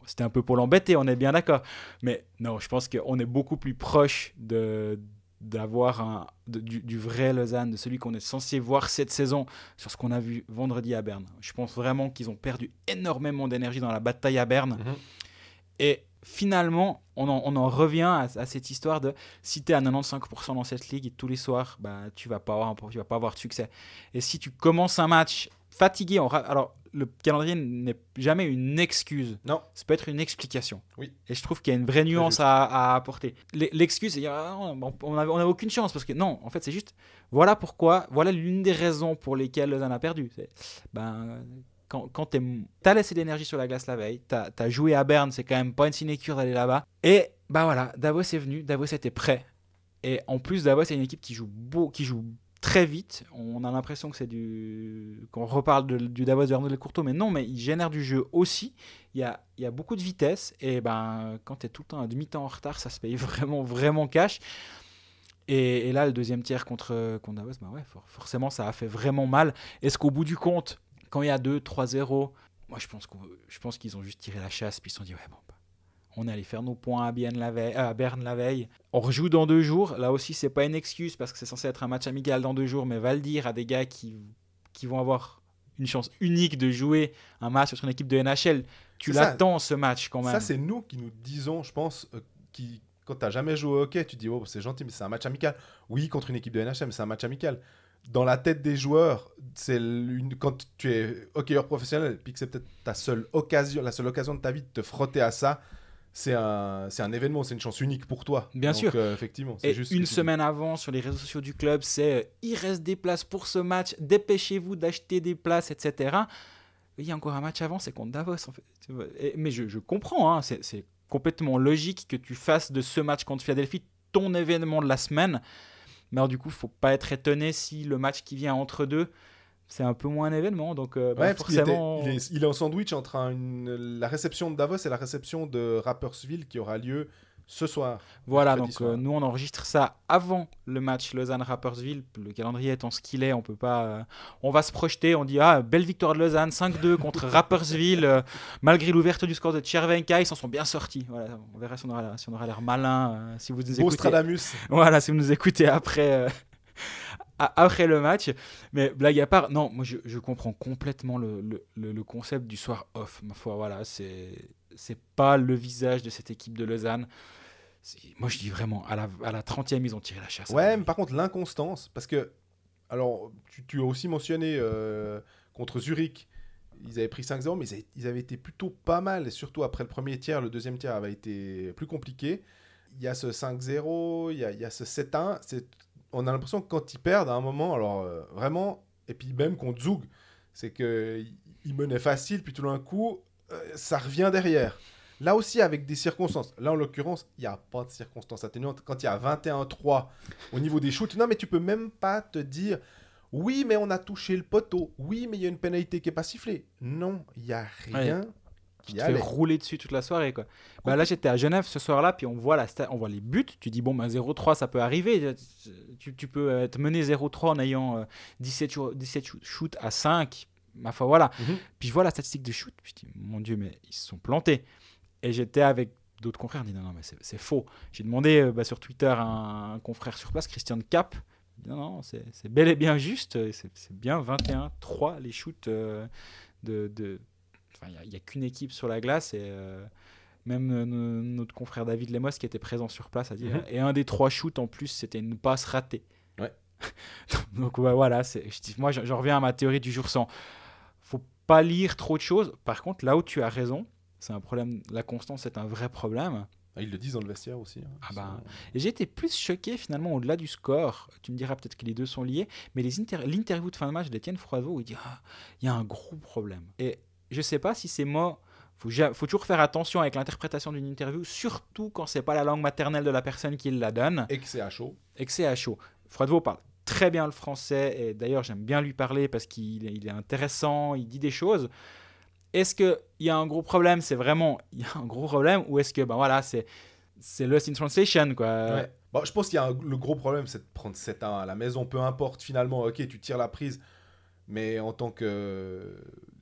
Speaker 2: c'était un peu pour l'embêter, on est bien d'accord. Mais non, je pense qu'on est beaucoup plus proche de, d'avoir un, du, vrai Lausanne, de celui qu'on est censé voir cette saison sur ce qu'on a vu vendredi à Berne. Je pense vraiment qu'ils ont perdu énormément d'énergie dans la bataille à Berne. Mhm. Et finalement, on en, revient à, cette histoire de si tu es à 95% dans cette ligue, tous les soirs, bah, tu vas pas avoir, tu vas pas avoir de succès. Et si tu commences un match fatigué, alors le calendrier n'est jamais une excuse. Non. Ça peut être une explication. Oui. Et je trouve qu'il y a une vraie nuance à, apporter. L'excuse, c'est dire ah on n'a aucune chance parce que non, en fait, c'est juste voilà pourquoi, voilà l'une des raisons pour lesquelles on a perdu. Ben, quand, quand as laissé l'énergie sur la glace la veille, tu as joué à Berne, c'est quand même pas une sinécure d'aller là-bas. Et ben voilà, Davos est venu, Davos était prêt. Et en plus, Davos, c'est une équipe qui joue, beau, qui joue très vite. On a l'impression que c'est du. qu'on reparle du Davos de Arnaud Courtois mais non, mais il génère du jeu aussi. Il y a, beaucoup de vitesse, et ben, quand tu es tout le temps à demi-temps en retard, ça se paye vraiment, vraiment cash. Et, là, le deuxième tiers contre, contre Davos, ben ouais, forcément, ça a fait vraiment mal. Est-ce qu'au bout du compte, quand il y a 2, 3-0, moi je pense, que je pense qu'ils ont juste tiré la chasse, puis ils se sont dit, ouais, bon, pas. Bah, on est allé faire nos points à, euh, à Berne la veille. On rejoue dans deux jours. Là aussi, c'est pas une excuse parce que c'est censé être un match amical dans deux jours, mais va le dire à des gars qui, qui vont avoir une chance unique de jouer un match contre une équipe de NHL. Tu l'attends ce match quand même. Ça, c'est
Speaker 1: nous qui nous disons, je pense, euh, qui, quand tu n'as jamais joué au hockey, tu dis oh, c'est gentil, mais c'est un match amical. Oui, contre une équipe de NHL, mais c'est un match amical. Dans la tête des joueurs, c'est quand tu es hockeyeur professionnel, puis que c'est peut-être ta seule occasion, la seule occasion de ta vie de te frotter à ça, c'est un, événement, c'est une chance unique
Speaker 2: pour toi. Bien sûr. Euh, effectivement. juste une semaine avant, sur les réseaux sociaux du club, c'est euh, il reste des places pour ce match, dépêchez-vous d'acheter des places, etc. Il y a encore un match avant, c'est contre Davos. mais je, comprends, hein, c'est complètement logique que tu fasses de ce match contre Philadelphie ton événement de la semaine. Mais du coup, faut pas être étonné si le match qui vient entre deux, c'est un peu moins un événement. Donc, euh, bah, forcément.
Speaker 1: Il, est, en sandwich entre une, la réception de Davos et la réception de Rappersville
Speaker 2: qui aura lieu ce soir. Voilà, donc euh, nous on enregistre ça avant le match Lausanne-Rappersville. Le calendrier étant ce qu'il est, on peut pas. Euh, on va se projeter, on dit ah, belle victoire de Lausanne, 5-2 contre Rappersville. malgré l'ouverture du score de Tchervenka, ils s'en sont bien sortis. Voilà, on verra si on aura, l'air malin. si vous nous écoutez. Voilà, si vous nous écoutez après après le match. Mais blague à part, non, moi je, comprends complètement le, concept du soir off. Ma foi, voilà, c'est c'est pas le visage de cette équipe de Lausanne. Moi je dis vraiment, à la, à la 30e, ils ont tiré la chasse. Ouais, mais par contre,
Speaker 1: l'inconstance,
Speaker 2: parce que, alors, tu, as aussi mentionné euh, contre Zurich,
Speaker 1: ils avaient pris 5-0, mais ils avaient, été plutôt pas mal, et surtout après le premier tiers, le deuxième tiers avait été plus compliqué. Il y a ce 5-0, il, il y a, ce 7-1, c'est on a l'impression que quand ils perdent à un moment, alors euh, vraiment, et puis même contre Zug, c'est qu'ils menaient facile, puis tout d'un coup, euh, ça revient derrière. Là aussi, avec des circonstances. Là, en l'occurrence, il n'y a pas de circonstances atténuantes. Quand il y a 21-3 au niveau des shoots, non, mais tu peux même pas te dire oui, mais on a touché le poteau. Oui, mais il y a une pénalité qui n'est pas sifflée.
Speaker 2: Non, il n'y a rien tu te fais rouler dessus toute la soirée. Quoi. Bah, là, j'étais à Genève ce soir-là, puis on voit, la on voit les buts. Tu dis, bon, ben 0-3, ça peut arriver. Euh, tu, peux être mené 0-3 en ayant 17, euh, shoots à 5. Ma foi, voilà. Mhm. Puis je vois la statistique de shoot. Puis je dis, mon Dieu, mais ils se sont plantés. Et j'étais avec d'autres confrères. Je dit, non, non, mais c'est faux. J'ai demandé euh, bah, sur Twitter à un, confrère sur place, Christian Cap. Non, non, c'est bel et bien juste. C'est bien 21-3 les shoots de, il n'y a, qu'une équipe sur la glace et euh, même euh, notre confrère David Lemos qui était présent sur place a dit mhm. euh, et un des trois shoots en plus c'était une passe ratée. Ouais. Donc bah, voilà, moi je, reviens à ma théorie du jour sans. Faut pas lire trop de choses. Par contre là où tu as raison, c'est un problème. La constance est un vrai problème. Ah, ils le disent dans le vestiaire aussi. Hein. Ah ben, j'ai été plus choqué finalement au-delà du score. Tu me diras peut-être que les deux sont liés, mais l'interview de fin de match d'Étienne Froideau, il dit ah, il y a un gros problème. Et je sais pas si c'est mots. Faut, faut toujours faire attention avec l'interprétation d'une interview, surtout quand c'est pas la langue maternelle de la personne qui la donne. Et que c'est à chaud. Et que c'est à chaud. Froidevaux parle très bien le français, et d'ailleurs j'aime bien lui parler parce qu'il est intéressant, il dit des choses. Est-ce qu'il y a un gros problème C'est vraiment, il y a un gros problème Ou est-ce que, ben voilà, c'est Lost in Translation, quoi bon, Je pense qu'il y a un, le gros problème, c'est de
Speaker 1: prendre 7 1 à la maison, peu importe finalement, ok, tu tires la prise, mais en tant que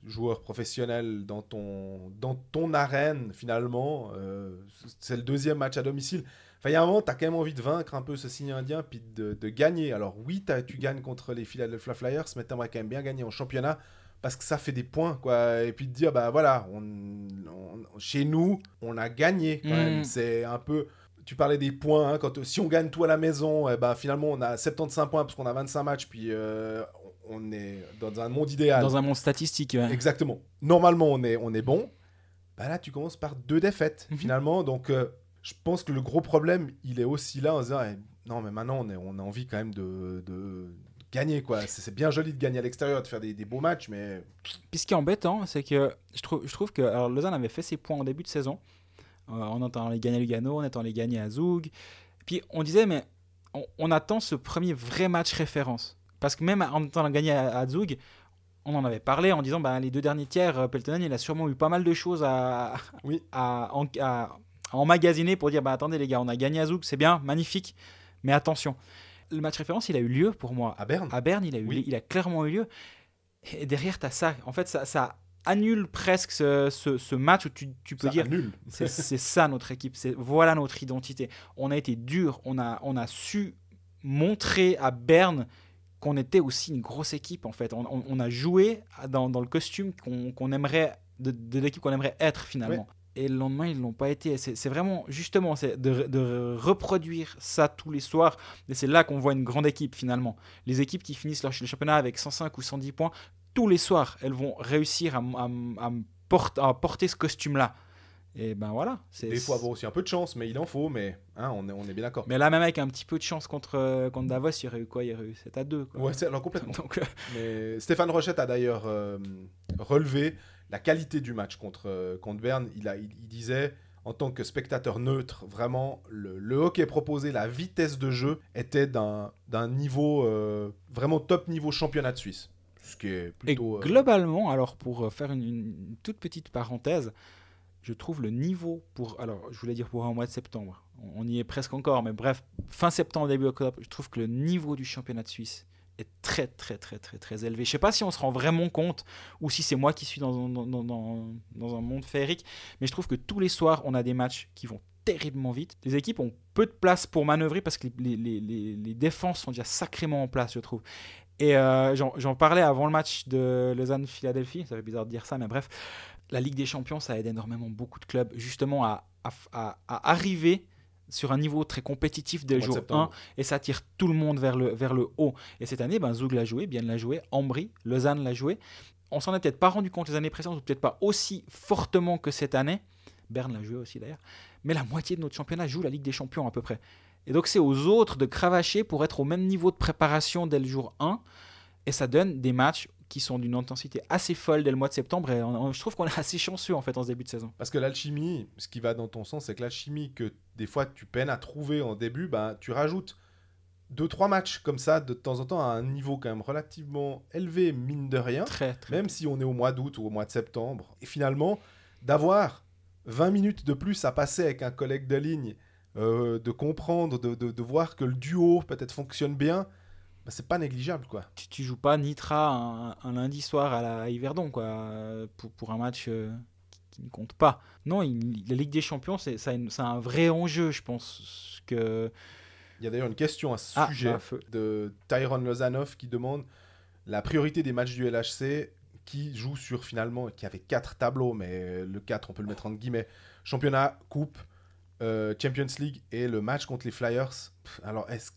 Speaker 1: joueur professionnel dans ton, dans ton arène, finalement. Euh, c'est le deuxième match à domicile. Enfin, il y a un moment, tu as quand même envie de vaincre un peu ce signe indien, puis de, gagner. Alors oui, as, tu gagnes contre les Philadelphia Flyers, mais tu aimerais quand même bien gagner en championnat, parce que ça fait des points, quoi. Et puis de dire, bah voilà, on, chez nous, on a gagné. Mm. C'est un peu tu parlais des points. Hein, quand, si on gagne tout à la maison, eh ben, finalement, on a 75 points parce qu'on a 25 matchs. Puis euh, on est dans un monde idéal. Dans un
Speaker 2: monde statistique.
Speaker 1: Exactement. Normalement, on est, on est bon. Bah là, tu commences par deux défaites, mhm. finalement. Donc, euh, je pense que le gros problème, il est aussi là eh, non, mais maintenant, on, est, on a envie quand même
Speaker 2: de, gagner quoi. C'est bien joli de gagner à l'extérieur, de faire des, beaux matchs, mais. Puis ce qui est embêtant, c'est que je trouve, je trouve que alors Lausanne avait fait ses points en début de saison. Euh, en on les gagner à Lugano, on étant les gagner à Zoug. Puis on disait, mais on, attend ce premier vrai match référence. Parce que même en étant gagné à, à Zug, on en avait parlé en disant bah, les deux derniers tiers, euh, Peltonen, il a sûrement eu pas mal de choses à, oui. à, à, emmagasiner pour dire bah, attendez les gars, on a gagné à Zug, c'est bien, magnifique, mais attention. Le match référence, il a eu lieu pour moi. À Berne À Berne, il a, eu, il a clairement eu lieu. Et derrière, tu as ça. En fait, ça, annule presque ce, ce, match où tu, tu peux dire c'est ça notre équipe, c'est voilà notre identité. On a été dur, on a, on a su montrer à Berne qu'on était aussi une grosse équipe en fait. On, a joué dans, le costume qu'on aimerait, de, l'équipe qu'on aimerait être finalement. Et le lendemain, ils ne l'ont pas été. C'est vraiment justement de, reproduire ça tous les soirs. Et c'est là qu'on voit une grande équipe finalement. Les équipes qui finissent leur, championnat avec 105 ou 110 points, tous les soirs, elles vont réussir à porter ce costume-là. Et ben voilà. Des fois, avoir aussi un peu de chance, mais il en faut, mais hein, on, est, on, est, bien d'accord. Mais là, même avec un petit peu de chance contre, euh, contre Davos, il y aurait eu quoi Il y aurait eu 7 à 2. Quoi. Ouais, alors complètement.
Speaker 1: Euh, mais Stéphane Rochette a d'ailleurs euh, relevé la qualité du match contre, contre Berne. Il, a, il, disait en tant que spectateur neutre, vraiment, le, hockey proposé, la vitesse de jeu était d'un
Speaker 2: niveau, vraiment top niveau championnat de Suisse. Ce
Speaker 1: qui est plutôt. Et
Speaker 2: globalement, alors pour faire une, toute petite parenthèse, je trouve le niveau pour. Alors, je voulais dire pour un mois de septembre, on, y est presque encore, mais bref, fin septembre, début octobre, je trouve que le niveau du championnat de Suisse est très, très, très, très, très élevé. Je ne sais pas si on se rend vraiment compte ou si c'est moi qui suis dans, dans, dans, dans un monde féerique, mais je trouve que tous les soirs, on a des matchs qui vont terriblement vite. Les équipes ont peu de place pour manœuvrer parce que les, défenses sont déjà sacrément en place, je trouve. Et euh, j'en parlais avant le match de Lausanne-Philadelphie, ça fait bizarre de dire ça, mais bref la Ligue des Champions, ça aide énormément beaucoup de clubs justement à, arriver sur un niveau très compétitif dès le jour 1 et ça tire tout le monde vers le, vers le haut. Et cette année, ben, l'a joué, Bien l'a joué, Ambry, Lausanne l'a joué. On s'en est peut-être pas rendu compte les années précédentes, ou peut-être pas aussi fortement que cette année. Berne l'a joué aussi d'ailleurs. Mais la moitié de notre championnat joue la Ligue des Champions à peu près. Et donc c'est aux autres de cravacher pour être au même niveau de préparation dès le jour 1. Et ça donne des matchs qui sont d'une intensité assez folle dès le mois de septembre. Et je trouve qu'on est assez chanceux en fait en ce début de saison. Parce que l'alchimie, ce qui va dans ton sens, c'est que
Speaker 1: l'alchimie que des fois tu peines à trouver en début, ben, tu rajoutes deux trois matchs comme ça de temps en temps à un niveau quand même relativement élevé mine de rien très, même si on est au mois d'août ou au mois de septembre et finalement d'avoir 20 minutes de plus à passer avec un collègue de ligne euh, de comprendre de, voir que le duo peut-être fonctionne bien bah, c'est pas négligeable quoi.
Speaker 2: Tu, joues pas Nitra un, lundi soir à la Yverdon quoi, pour, pour un match euh, qui, ne compte pas. Non, la Ligue des Champions, c'est un vrai enjeu, je pense. que Il y a d'ailleurs une question à ce ah, sujet de
Speaker 1: Tyron Lozanov qui demande la priorité des matchs du LHC qui joue sur finalement, qui avait quatre tableaux, mais le 4 on peut le mettre entre guillemets, championnat, coupe, euh, Champions League et le match contre les Flyers. alors est-ce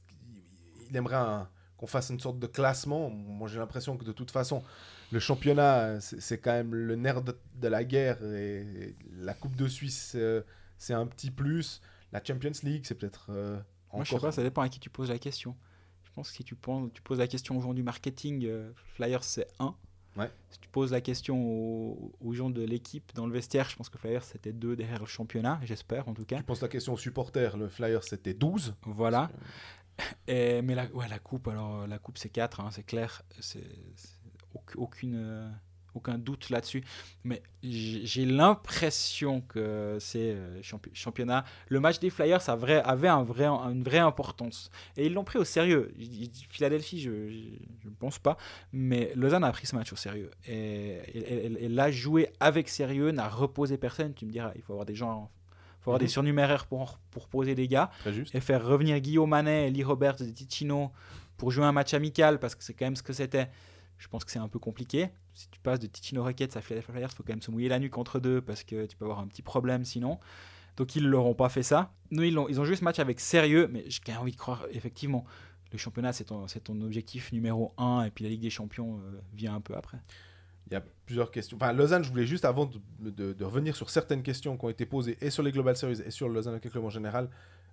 Speaker 1: qu'il aimerait un, qu'on fasse une sorte de classement. Moi, j'ai l'impression que de toute façon, le championnat, c'est quand même le nerf de, la guerre. Et, la Coupe de Suisse, euh, c'est un petit
Speaker 2: plus. La Champions League, c'est peut-être. encore... Euh, Moi, je sais pas, ça dépend à qui tu poses la question. Je pense que si tu, tu poses la question aux gens du marketing, euh, Flyers, c'est 1. Ouais. Si tu poses la question aux, gens de l'équipe dans le vestiaire, je pense que Flyers c'était deux derrière le championnat, j'espère en tout cas. Tu poses la question aux supporters, le Flyers c'était 12. Voilà. Eh, mais la, la coupe, alors la coupe c'est 4, hein, c'est clair, c'est aucune, euh, aucun doute là-dessus. Mais j'ai l'impression que c'est euh, championnat. Le match des Flyers ça vrai, avait un vrai, une vraie importance. Et ils l'ont pris au sérieux. Philadelphie, je ne pense pas. Mais Lausanne a pris ce match au sérieux. Et elle l'a joué avec sérieux, n'a reposé personne. Tu me diras, il faut avoir des gens faut avoir des mhm. surnuméraires pour, pour poser des gars. juste. Et faire revenir Guillaume Manet, Lee Roberts de Ticino pour jouer un match amical, parce que c'est quand même ce que c'était. Je pense que c'est un peu compliqué. Si tu passes de Ticino Rockets à Philadelphia Flyers, il faut quand même se mouiller la nuque entre deux, parce que tu peux avoir un petit problème sinon. Donc ils ne leur ont pas fait ça. Nous, ils ont, ils ont joué ce match avec sérieux, mais j'ai envie de croire, effectivement, le championnat, c'est ton, ton, objectif numéro un, et puis la Ligue des Champions euh, vient un peu après. Il y a plusieurs
Speaker 1: questions. Enfin, Lausanne, je voulais juste, avant de, revenir sur certaines questions qui ont été posées, et sur les Global Series, et sur le en Hockey Club en général,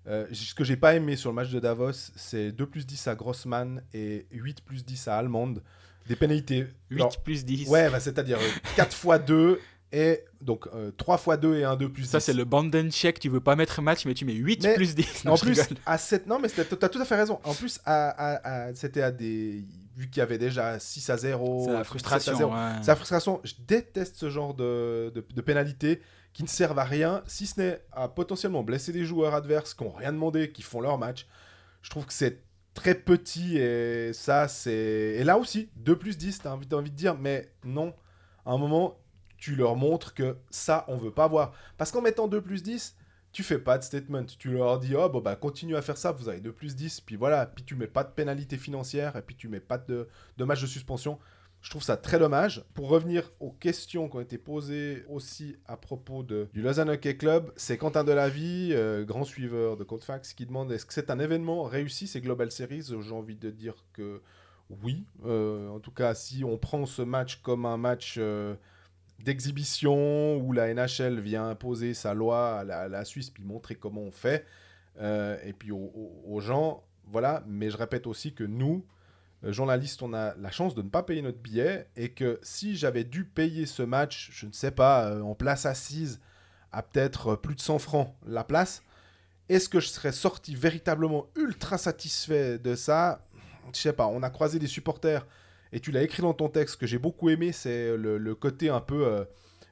Speaker 1: euh, ce que j'ai pas aimé sur le match de Davos, c'est 2 plus 10 à Grossman et 8 plus 10 à Allemande. Des pénalités. 8 plus 10. Ouais, bah, c'est-à-dire
Speaker 2: 4 euh, fois 2 et donc 3 x 2 et 1, 2 plus Ça, c'est le Banden check. Tu veux pas mettre match, mais tu mets 8 plus 10. Non, plus,
Speaker 1: à 7, non, mais c'était- t'as tout à fait raison. En plus, c'était à des. Vu qu'il y avait déjà 6 à 0. c'est la frustration. frustration. Je déteste ce genre de, de, pénalités qui ne servent à rien, si ce n'est à potentiellement blesser des joueurs adverses qui n'ont rien demandé, qui font leur match. Je trouve que c'est très petit et ça, c'est. Et là aussi, 2 plus 10, t'as envie, t'as envie de dire, mais non. À un moment, tu leur montres que ça, on veut pas voir. Parce qu'en mettant 2 plus 10, tu fais pas de statement. Tu leur dis, oh, bon, bah, continue à faire ça, vous avez 2 plus 10, puis voilà, puis tu mets pas de pénalité financière, et puis tu mets pas de, match de suspension. Je trouve ça très dommage. Pour revenir aux questions qui ont été posées aussi à propos du Lausanne Hockey Club, c'est Quentin Delavie, euh, grand suiveur de Codefax, qui demande est-ce que c'est un événement réussi, ces Global Series J'ai envie de dire que oui. Euh, en tout cas, si on prend ce match comme un match. Euh, d'exhibition où la NHL vient imposer sa loi à la, Suisse puis montrer comment on fait euh, et puis aux gens. Voilà, mais je répète aussi que nous, euh, journalistes, on a la chance de ne pas payer notre billet et que si j'avais dû payer ce match, je ne sais pas, euh, en place assise à peut-être plus de 100 francs la place, est-ce que je serais sorti véritablement ultra satisfait de ça Je sais pas, on a croisé des supporters et tu l'as écrit dans ton texte, que j'ai beaucoup aimé, c'est le, côté un peu euh,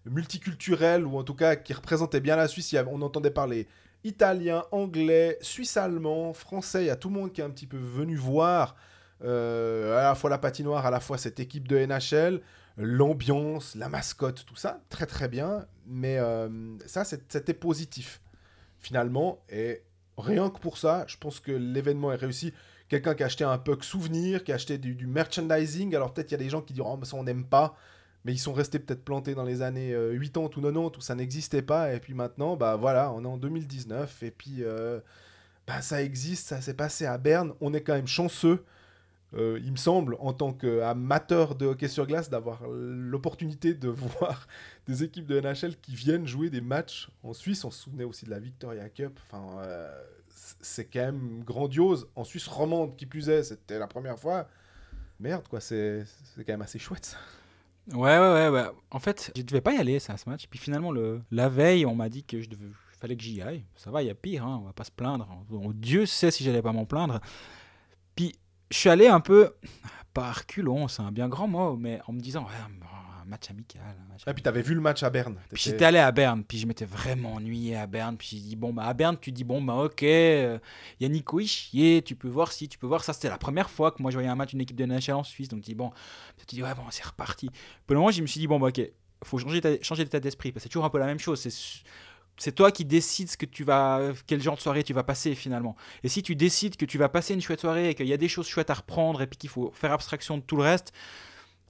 Speaker 1: multiculturel, ou en tout cas qui représentait bien la Suisse. on entendait parler italien, anglais, suisse-allemand, français, il y a tout le monde qui est un petit peu venu voir euh, à la fois la patinoire, à la fois cette équipe de NHL, l'ambiance, la mascotte, tout ça, très très bien, mais euh, ça c'était positif finalement, et rien que pour ça, je pense que l'événement est réussi quelqu'un qui achetait un puck souvenir, qui achetait du, du merchandising. Alors peut-être il y a des gens qui diront oh, ça on n'aime pas, mais ils sont restés peut-être plantés dans les années 80 euh, ou 90 où ça n'existait pas. Et puis maintenant, bah voilà, on est en 2019 et puis euh, bah, ça existe, ça s'est passé à Berne. On est quand même chanceux. Euh, il me semble, en tant qu'amateur de hockey sur glace, d'avoir l'opportunité de voir des équipes de NHL qui viennent jouer des matchs en Suisse. On se souvenait aussi de la Victoria Cup. Enfin, c'est quand même grandiose. En Suisse romande, qui plus est, c'était la
Speaker 2: première fois. Merde, quoi, c'est quand même assez chouette Ouais, ouais, ouais, En fait, je devais pas y aller, ça, ce match. Puis finalement, le, la veille, on m'a dit que je devais, fallait que j'y aille. Ça va, il y a pire, hein, on va pas se plaindre. Oh, Dieu sait si j'allais pas m'en plaindre. Puis je suis allé un peu, par reculons, c'est un bien grand mot, mais en me disant, ouais, match amical. Ah et puis t'avais vu le match à Berne. Puis j'étais allé à Berne, puis je m'étais vraiment ennuyé à Berne. Puis j'ai dit, bon, bah à Berne, tu dis, bon, bah ok, euh, Yannick et tu peux voir si, tu peux voir ça. C'était la première fois que moi je voyais un match d'une équipe de NHL en Suisse, donc tu dis, bon, tu dis, ouais, bon, c'est reparti. Pour le moment, je me suis dit, bon, bah ok, faut changer, changer d'état d'esprit, parce que c'est toujours un peu la même chose. C'est c'est toi qui décides ce que tu vas, quel genre de soirée tu vas passer finalement. Et si tu décides que tu vas passer une chouette soirée et qu'il y a des choses chouettes à reprendre et puis qu'il faut faire abstraction de tout le reste,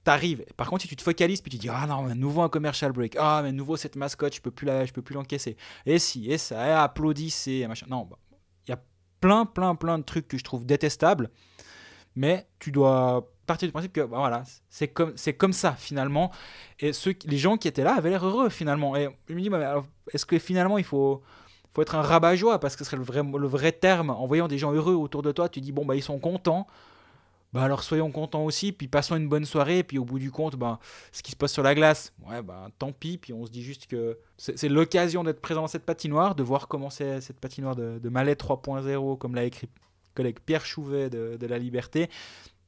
Speaker 2: t'arrives. Par contre, si tu te focalises, puis tu dis, ah non, mais nouveau un commercial break, ah, mais nouveau cette mascotte, je peux plus la, je peux plus l'encaisser. Et si, et ça, et applaudissez, machin. Non, bah, il y a plein, plein, plein de trucs que je trouve détestables, mais tu dois partir du principe que bah, voilà, c'est comme c'est comme ça finalement. Et ceux, les gens qui étaient là avaient l'air heureux finalement. Et je me dis, bah, est-ce que finalement il faut faut être un rabat-joie parce que ce serait le vrai, le vrai terme. En voyant des gens heureux autour de toi, tu dis bon bah ils sont contents. Bah alors soyons contents aussi, puis passons une bonne soirée, et puis au bout du compte, ben, ce qui se passe sur la glace, ouais, ben, tant pis, puis on se dit juste que c'est l'occasion d'être présent dans cette patinoire, de voir comment c'est cette patinoire de, de Malais 3.0, comme l'a écrit collègue Pierre Chouvet de, La Liberté.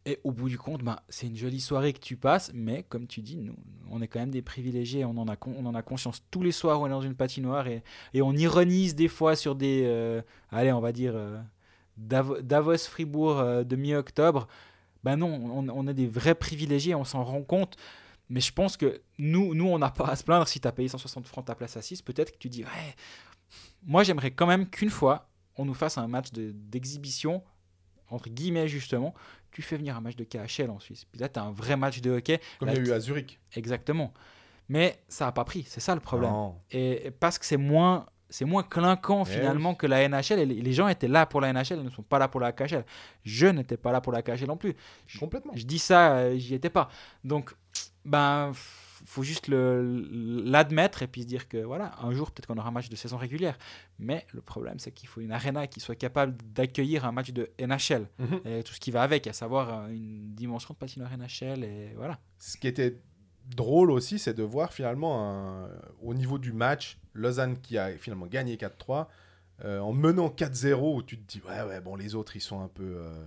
Speaker 2: Et au bout du compte, ben, c'est une jolie soirée que tu passes, mais comme tu dis, nous, on est quand même des privilégiés, on en a, on en a conscience tous les soirs, on est dans une patinoire et, et on ironise des fois sur des, euh, allez, on va dire, euh, Davos-Fribourg euh, de mi-octobre. Ben non, on, est a des vrais privilégiés, on s'en rend compte. Mais je pense que nous, nous on n'a pas à se plaindre si tu as payé 160 francs ta place à 6. Peut-être que tu dis, ouais, moi j'aimerais quand même qu'une fois, on nous fasse un match d'exhibition, entre guillemets justement. Tu fais venir un match de KHL en Suisse. Puis là, tu as un vrai match de hockey. Comme il y a eu à Zurich. Exactement. Mais ça n'a pas pris, c'est ça le problème. Et parce que c'est moins c'est moins clinquant eh finalement que la NHL. Et les gens étaient là pour la NHL, ils ne sont pas là pour la KHL. Je n'étais pas là pour la KHL non plus. Complètement. Je dis ça, euh, j'y étais pas. Donc, ben, faut juste l'admettre et puis se dire que voilà, un jour peut-être qu'on aura un match de saison régulière. Mais le problème, c'est qu'il faut une arena qui soit capable d'accueillir un match de NHL mhm. et tout ce qui va avec, à savoir euh, une dimension de patinoire NHL et voilà.
Speaker 1: Ce qui était drôle aussi, c'est de voir finalement au niveau du match, Lausanne qui a finalement gagné 4-3, euh, en menant 4-0, où tu te dis, ouais, ouais, bon, les autres, ils sont un peu. Euh,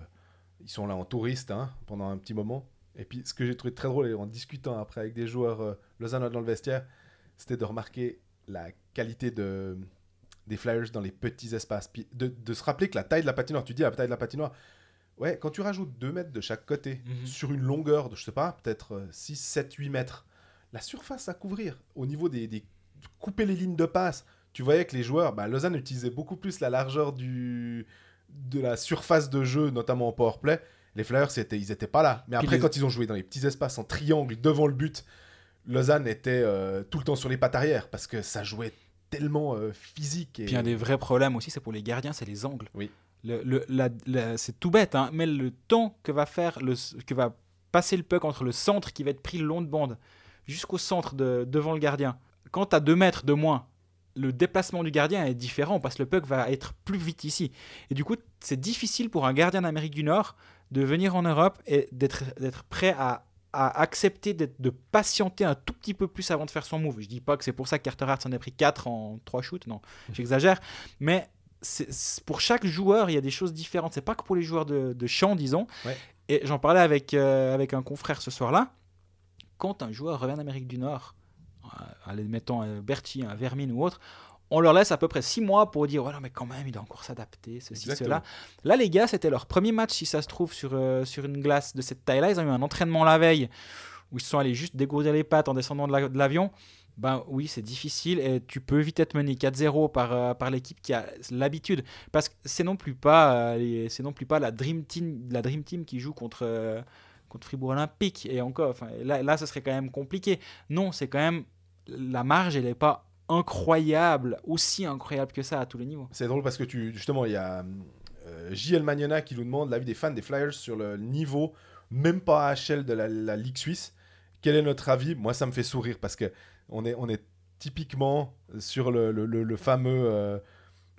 Speaker 1: ils sont là en touriste hein, pendant un petit moment. Et puis, ce que j'ai trouvé très drôle, en discutant après avec des joueurs euh, Lausanne dans le vestiaire, c'était de remarquer la qualité de, des Flyers dans les petits espaces. De, de se rappeler que la taille de la patinoire, tu dis ah, la taille de la patinoire, Ouais, quand tu rajoutes 2 mètres de chaque côté mhm. sur une longueur de, je sais pas, peut-être 6, 7, 8 mètres, la surface à couvrir au niveau des. couper les lignes de passe, tu voyais que les joueurs, bah, Lausanne utilisait beaucoup plus la largeur du, de la surface de jeu, notamment en powerplay. Les Flyers, ils n'étaient pas là. Mais après, quand ils ont joué dans les petits espaces en triangle devant le but, Lausanne était
Speaker 2: euh, tout le temps sur les pattes arrière parce que ça jouait tellement euh, physique. Et... Puis un des vrais problèmes aussi, c'est pour les gardiens, c'est les angles. Oui c'est tout bête, hein, mais le temps que va, faire le, que va passer le puck entre le centre qui va être pris le long de bande jusqu'au centre devant le gardien, quand à 2 mètres de moins, le déplacement du gardien est différent parce que le puck va être plus vite ici. Et du coup, c'est difficile pour un gardien d'Amérique du Nord de venir en Europe et d'être prêt à, accepter de patienter un tout petit peu plus avant de faire son move. Je dis pas que c'est pour ça que Carter Hart s'en est pris 4 en 3 shoots, non, j'exagère. Mais pour chaque joueur, il y a des choses différentes. C'est pas que pour les joueurs de, champ, disons. Et j'en parlais avec, euh, avec un confrère ce soir-là. Quand un joueur revient d'Amérique du Nord, euh, allez, mettons un euh, Berti, un Vermine ou autre, on leur laisse à peu près six mois pour dire, ouais, non, mais quand même, il doit encore s'adapter, ceci, cela. Là, les gars, c'était leur premier match, si ça se trouve, sur, sur une glace de cette taille-là. Ils ont eu un entraînement la veille où ils se sont allés juste dégourdir les pattes en descendant de l'avion ben oui, c'est difficile et tu peux vite être mené 4-0 par, euh, par l'équipe qui a l'habitude. Parce que c'est non plus pas, euh, c'est non plus pas la Dream Team, la Dream Team qui joue contre, euh, contre Fribourg Olympique et encore. Là, là, ce serait quand même compliqué. Non, c'est quand même la marge, elle n'est pas incroyable, aussi incroyable que ça à tous les niveaux. C'est
Speaker 1: drôle parce que tu, justement, il y a JL Magnona qui nous demande l'avis des fans des Flyers sur le niveau, même pas HL de la Ligue Suisse. Quel est notre avis Moi, ça me fait sourire parce que on est, typiquement sur le, fameux, euh,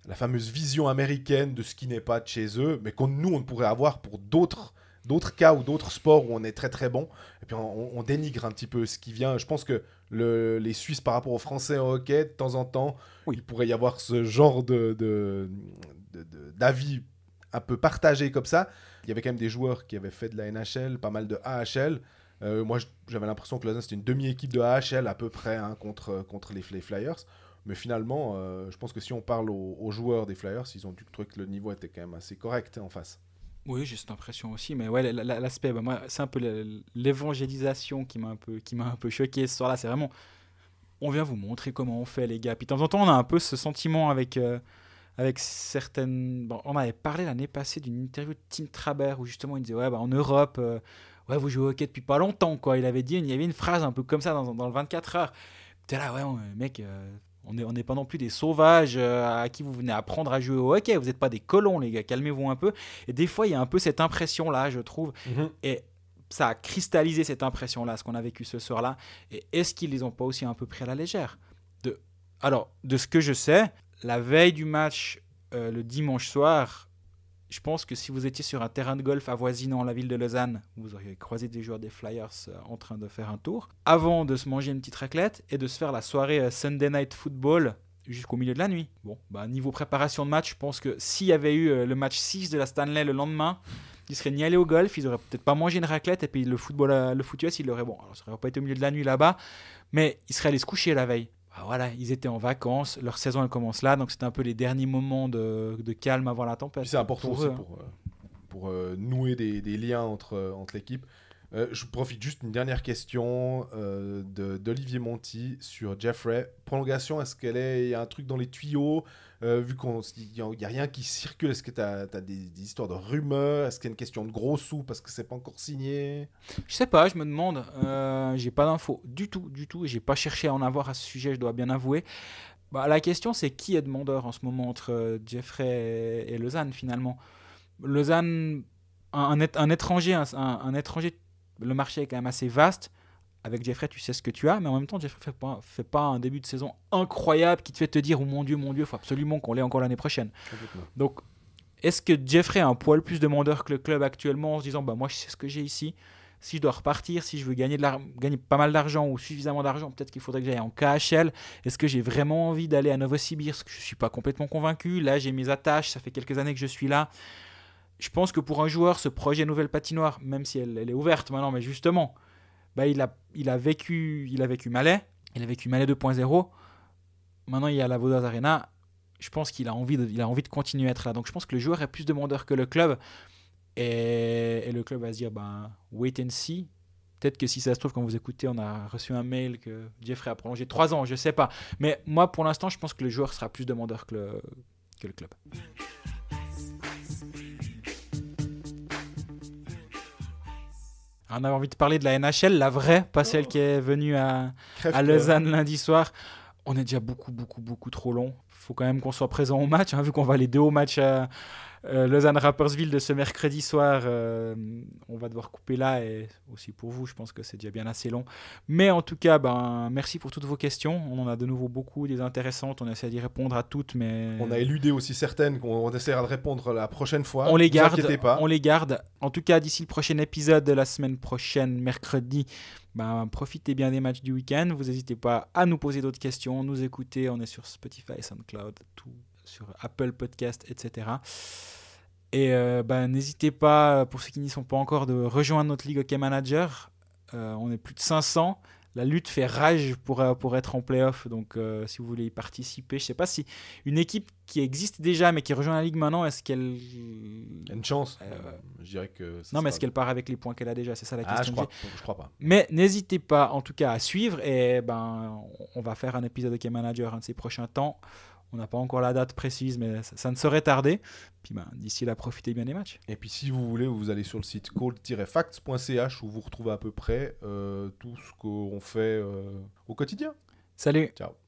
Speaker 1: la fameuse vision américaine de ce qui n'est pas chez eux, mais qu'on nous, on pourrait avoir pour d'autres cas ou d'autres sports où on est très très bon. Et puis on, dénigre un petit peu ce qui vient. Je pense que les Suisses par rapport aux Français en hockey, de temps en temps, il pourrait y avoir ce genre de, d'avis un peu partagé comme ça. Il y avait quand même des joueurs qui avaient fait de la NHL, pas mal de AHL. Euh, moi, j'avais l'impression que Lausanne, c'était une demi-équipe de AHL à peu près hein, contre, euh, contre les Flyers. Mais finalement, euh, je pense que si on parle aux, joueurs des Flyers, ils ont dû que le niveau était quand même assez correct hein, en face.
Speaker 2: Oui, j'ai cette impression aussi, mais ouais, l'aspect, bah, moi, c'est un peu l'évangélisation qui m'a un peu, qui m'a un peu choqué ce soir-là. C'est vraiment, on vient vous montrer comment on fait, les gars. Puis de temps en temps, on a un peu ce sentiment avec, avec certaines. on avait parlé l'année passée d'une interview de Tim Trabert où justement il disait ouais, bah, en Europe, vous jouez au hockey depuis pas longtemps, quoi. Il avait dit, il y avait une phrase un peu comme ça dans, le 24 heures. T'es là, ouais, mec, euh, on n'est pas non plus des sauvages euh, à qui vous venez apprendre à jouer au hockey. Vous n'êtes pas des colons, les gars, calmez-vous un peu. Et des fois, il y a un peu cette impression-là, je trouve. Mhm. Et ça a cristallisé cette impression-là, ce qu'on a vécu ce soir-là. Et est-ce qu'ils les ont pas aussi un peu pris à la légère de... Alors, de ce que je sais, la veille du match euh, le dimanche soir, je pense que si vous étiez sur un terrain de golf avoisinant la ville de Lausanne, vous auriez croisé des joueurs des Flyers euh, en train de faire un tour, avant de se manger une petite raclette et de se faire la soirée euh, Sunday Night Football jusqu'au milieu de la nuit. Bon, bah, niveau préparation de match, je pense que s'il y avait eu euh, le match 6 de la Stanley le lendemain, ils seraient ni allés au golf, ils auraient peut-être pas mangé une raclette, et puis le football, le foot US, ils l'auraient, bon, alors ça aurait pas été au milieu de la nuit là-bas, mais ils seraient allés se coucher la veille. Bah voilà, ils étaient en vacances, leur saison elle commence là, donc c'est un peu les derniers moments de, calme avant la tempête. C'est important pour aussi hein.
Speaker 1: pour, euh, euh, nouer des, liens euh, entre, l'équipe. Euh, je profite juste d'une dernière question d'Olivier Monti sur Jeffrey. Prolongation, est-ce qu'elle est. Il y a un truc dans les tuyaux euh, vu qu'il n'y a, rien qui circule Est-ce que tu as, des, histoires de rumeurs Est-ce qu'il y a une question de gros sous parce que c'est pas
Speaker 2: encore signé Je sais pas, je me demande. Euh, j'ai pas d'infos du tout, du tout. J'ai pas cherché à en avoir à ce sujet, je dois bien avouer. Bah, la question, c'est qui est demandeur en ce moment entre euh, Jeffrey et, Lausanne finalement Lausanne, un, étranger, un étranger, le marché est quand même assez vaste avec Jeffrey, tu sais ce que tu as, mais en même temps, Jeffrey fait pas, fait pas un début de saison incroyable qui te fait te dire, oh mon Dieu, mon Dieu, il faut absolument qu'on l'ait encore l'année prochaine. Donc, est-ce que Jeffrey a un poil plus demandeur que le club actuellement en se disant, bah moi, je sais ce que j'ai ici, si je dois repartir, si je veux gagner, de gagner pas mal d'argent ou suffisamment d'argent, peut-être qu'il faudrait que j'aille en KHL. Est-ce que j'ai vraiment envie d'aller à Novosibirsk Je ne suis pas complètement convaincu. Là, j'ai mes attaches, ça fait quelques années que je suis là. Je pense que pour un joueur, ce projet nouvelle patinoire, même si elle, elle est ouverte maintenant, mais justement, bah, il, a, il, a vécu, il a vécu Malais, il a vécu Malais 2.0. Maintenant, il est à la Vaudoise Arena. Je pense qu'il a, envie de, a envie de continuer à être là. Donc, je pense que le joueur est plus demandeur que le club. Et, le club va se dire ben, wait and see. Peut-être que si ça se trouve, quand vous écoutez, on a reçu un mail que Jeffrey a prolongé 3 ans, je sais pas. Mais moi, pour l'instant, je pense que le joueur sera plus demandeur que le club. On avait envie de parler de la NHL, la vraie, pas celle qui est venue à, à Lausanne lundi soir. On est déjà beaucoup, beaucoup, beaucoup trop long. Il faut quand même qu'on soit présent au match, hein, vu qu'on va les deux au match. Euh, euh, Lausanne Rappersville de ce mercredi soir. Euh, on va devoir couper là et aussi pour vous, je pense que c'est déjà bien assez long. Mais en tout cas, ben, merci pour toutes vos questions. On en a de nouveau beaucoup, des intéressantes. On essaie d'y répondre à toutes, mais on a éludé aussi certaines qu'on essaiera de répondre la prochaine fois. On les garde. On les garde. En tout cas, d'ici le prochain épisode de la semaine prochaine, mercredi. Ben, profitez bien des matchs du week-end. Vous n'hésitez pas à nous poser d'autres questions, nous écouter. On est sur Spotify, SoundCloud, tout sur Apple Podcast, etc. Et ben n'hésitez pas, pour ceux qui n'y sont pas encore, de rejoindre notre Ligue Hockey Manager. Euh, on est plus de 500. La lutte fait rage pour, euh, pour être en playoff. Donc, si vous voulez y participer, je ne sais pas si une équipe qui existe déjà mais qui rejoint la Ligue maintenant, est-ce qu'elle. Il y a une chance. je dirais que. non, mais est-ce qu'elle part avec les points qu'elle a déjà C'est ça la ah, question. Je crois, crois pas. Mais n'hésitez pas, en tout cas, à suivre. Et ben, on va faire un épisode Hockey Manager un de ces prochains temps. On n'a pas encore la date précise, mais ça, ne saurait tarder. Puis ben, d'ici là, profitez bien des matchs. Et puis si vous voulez, vous allez sur le site
Speaker 1: cold-facts.ch où vous retrouvez à peu près euh, tout ce qu'on fait euh, au quotidien. Salut Ciao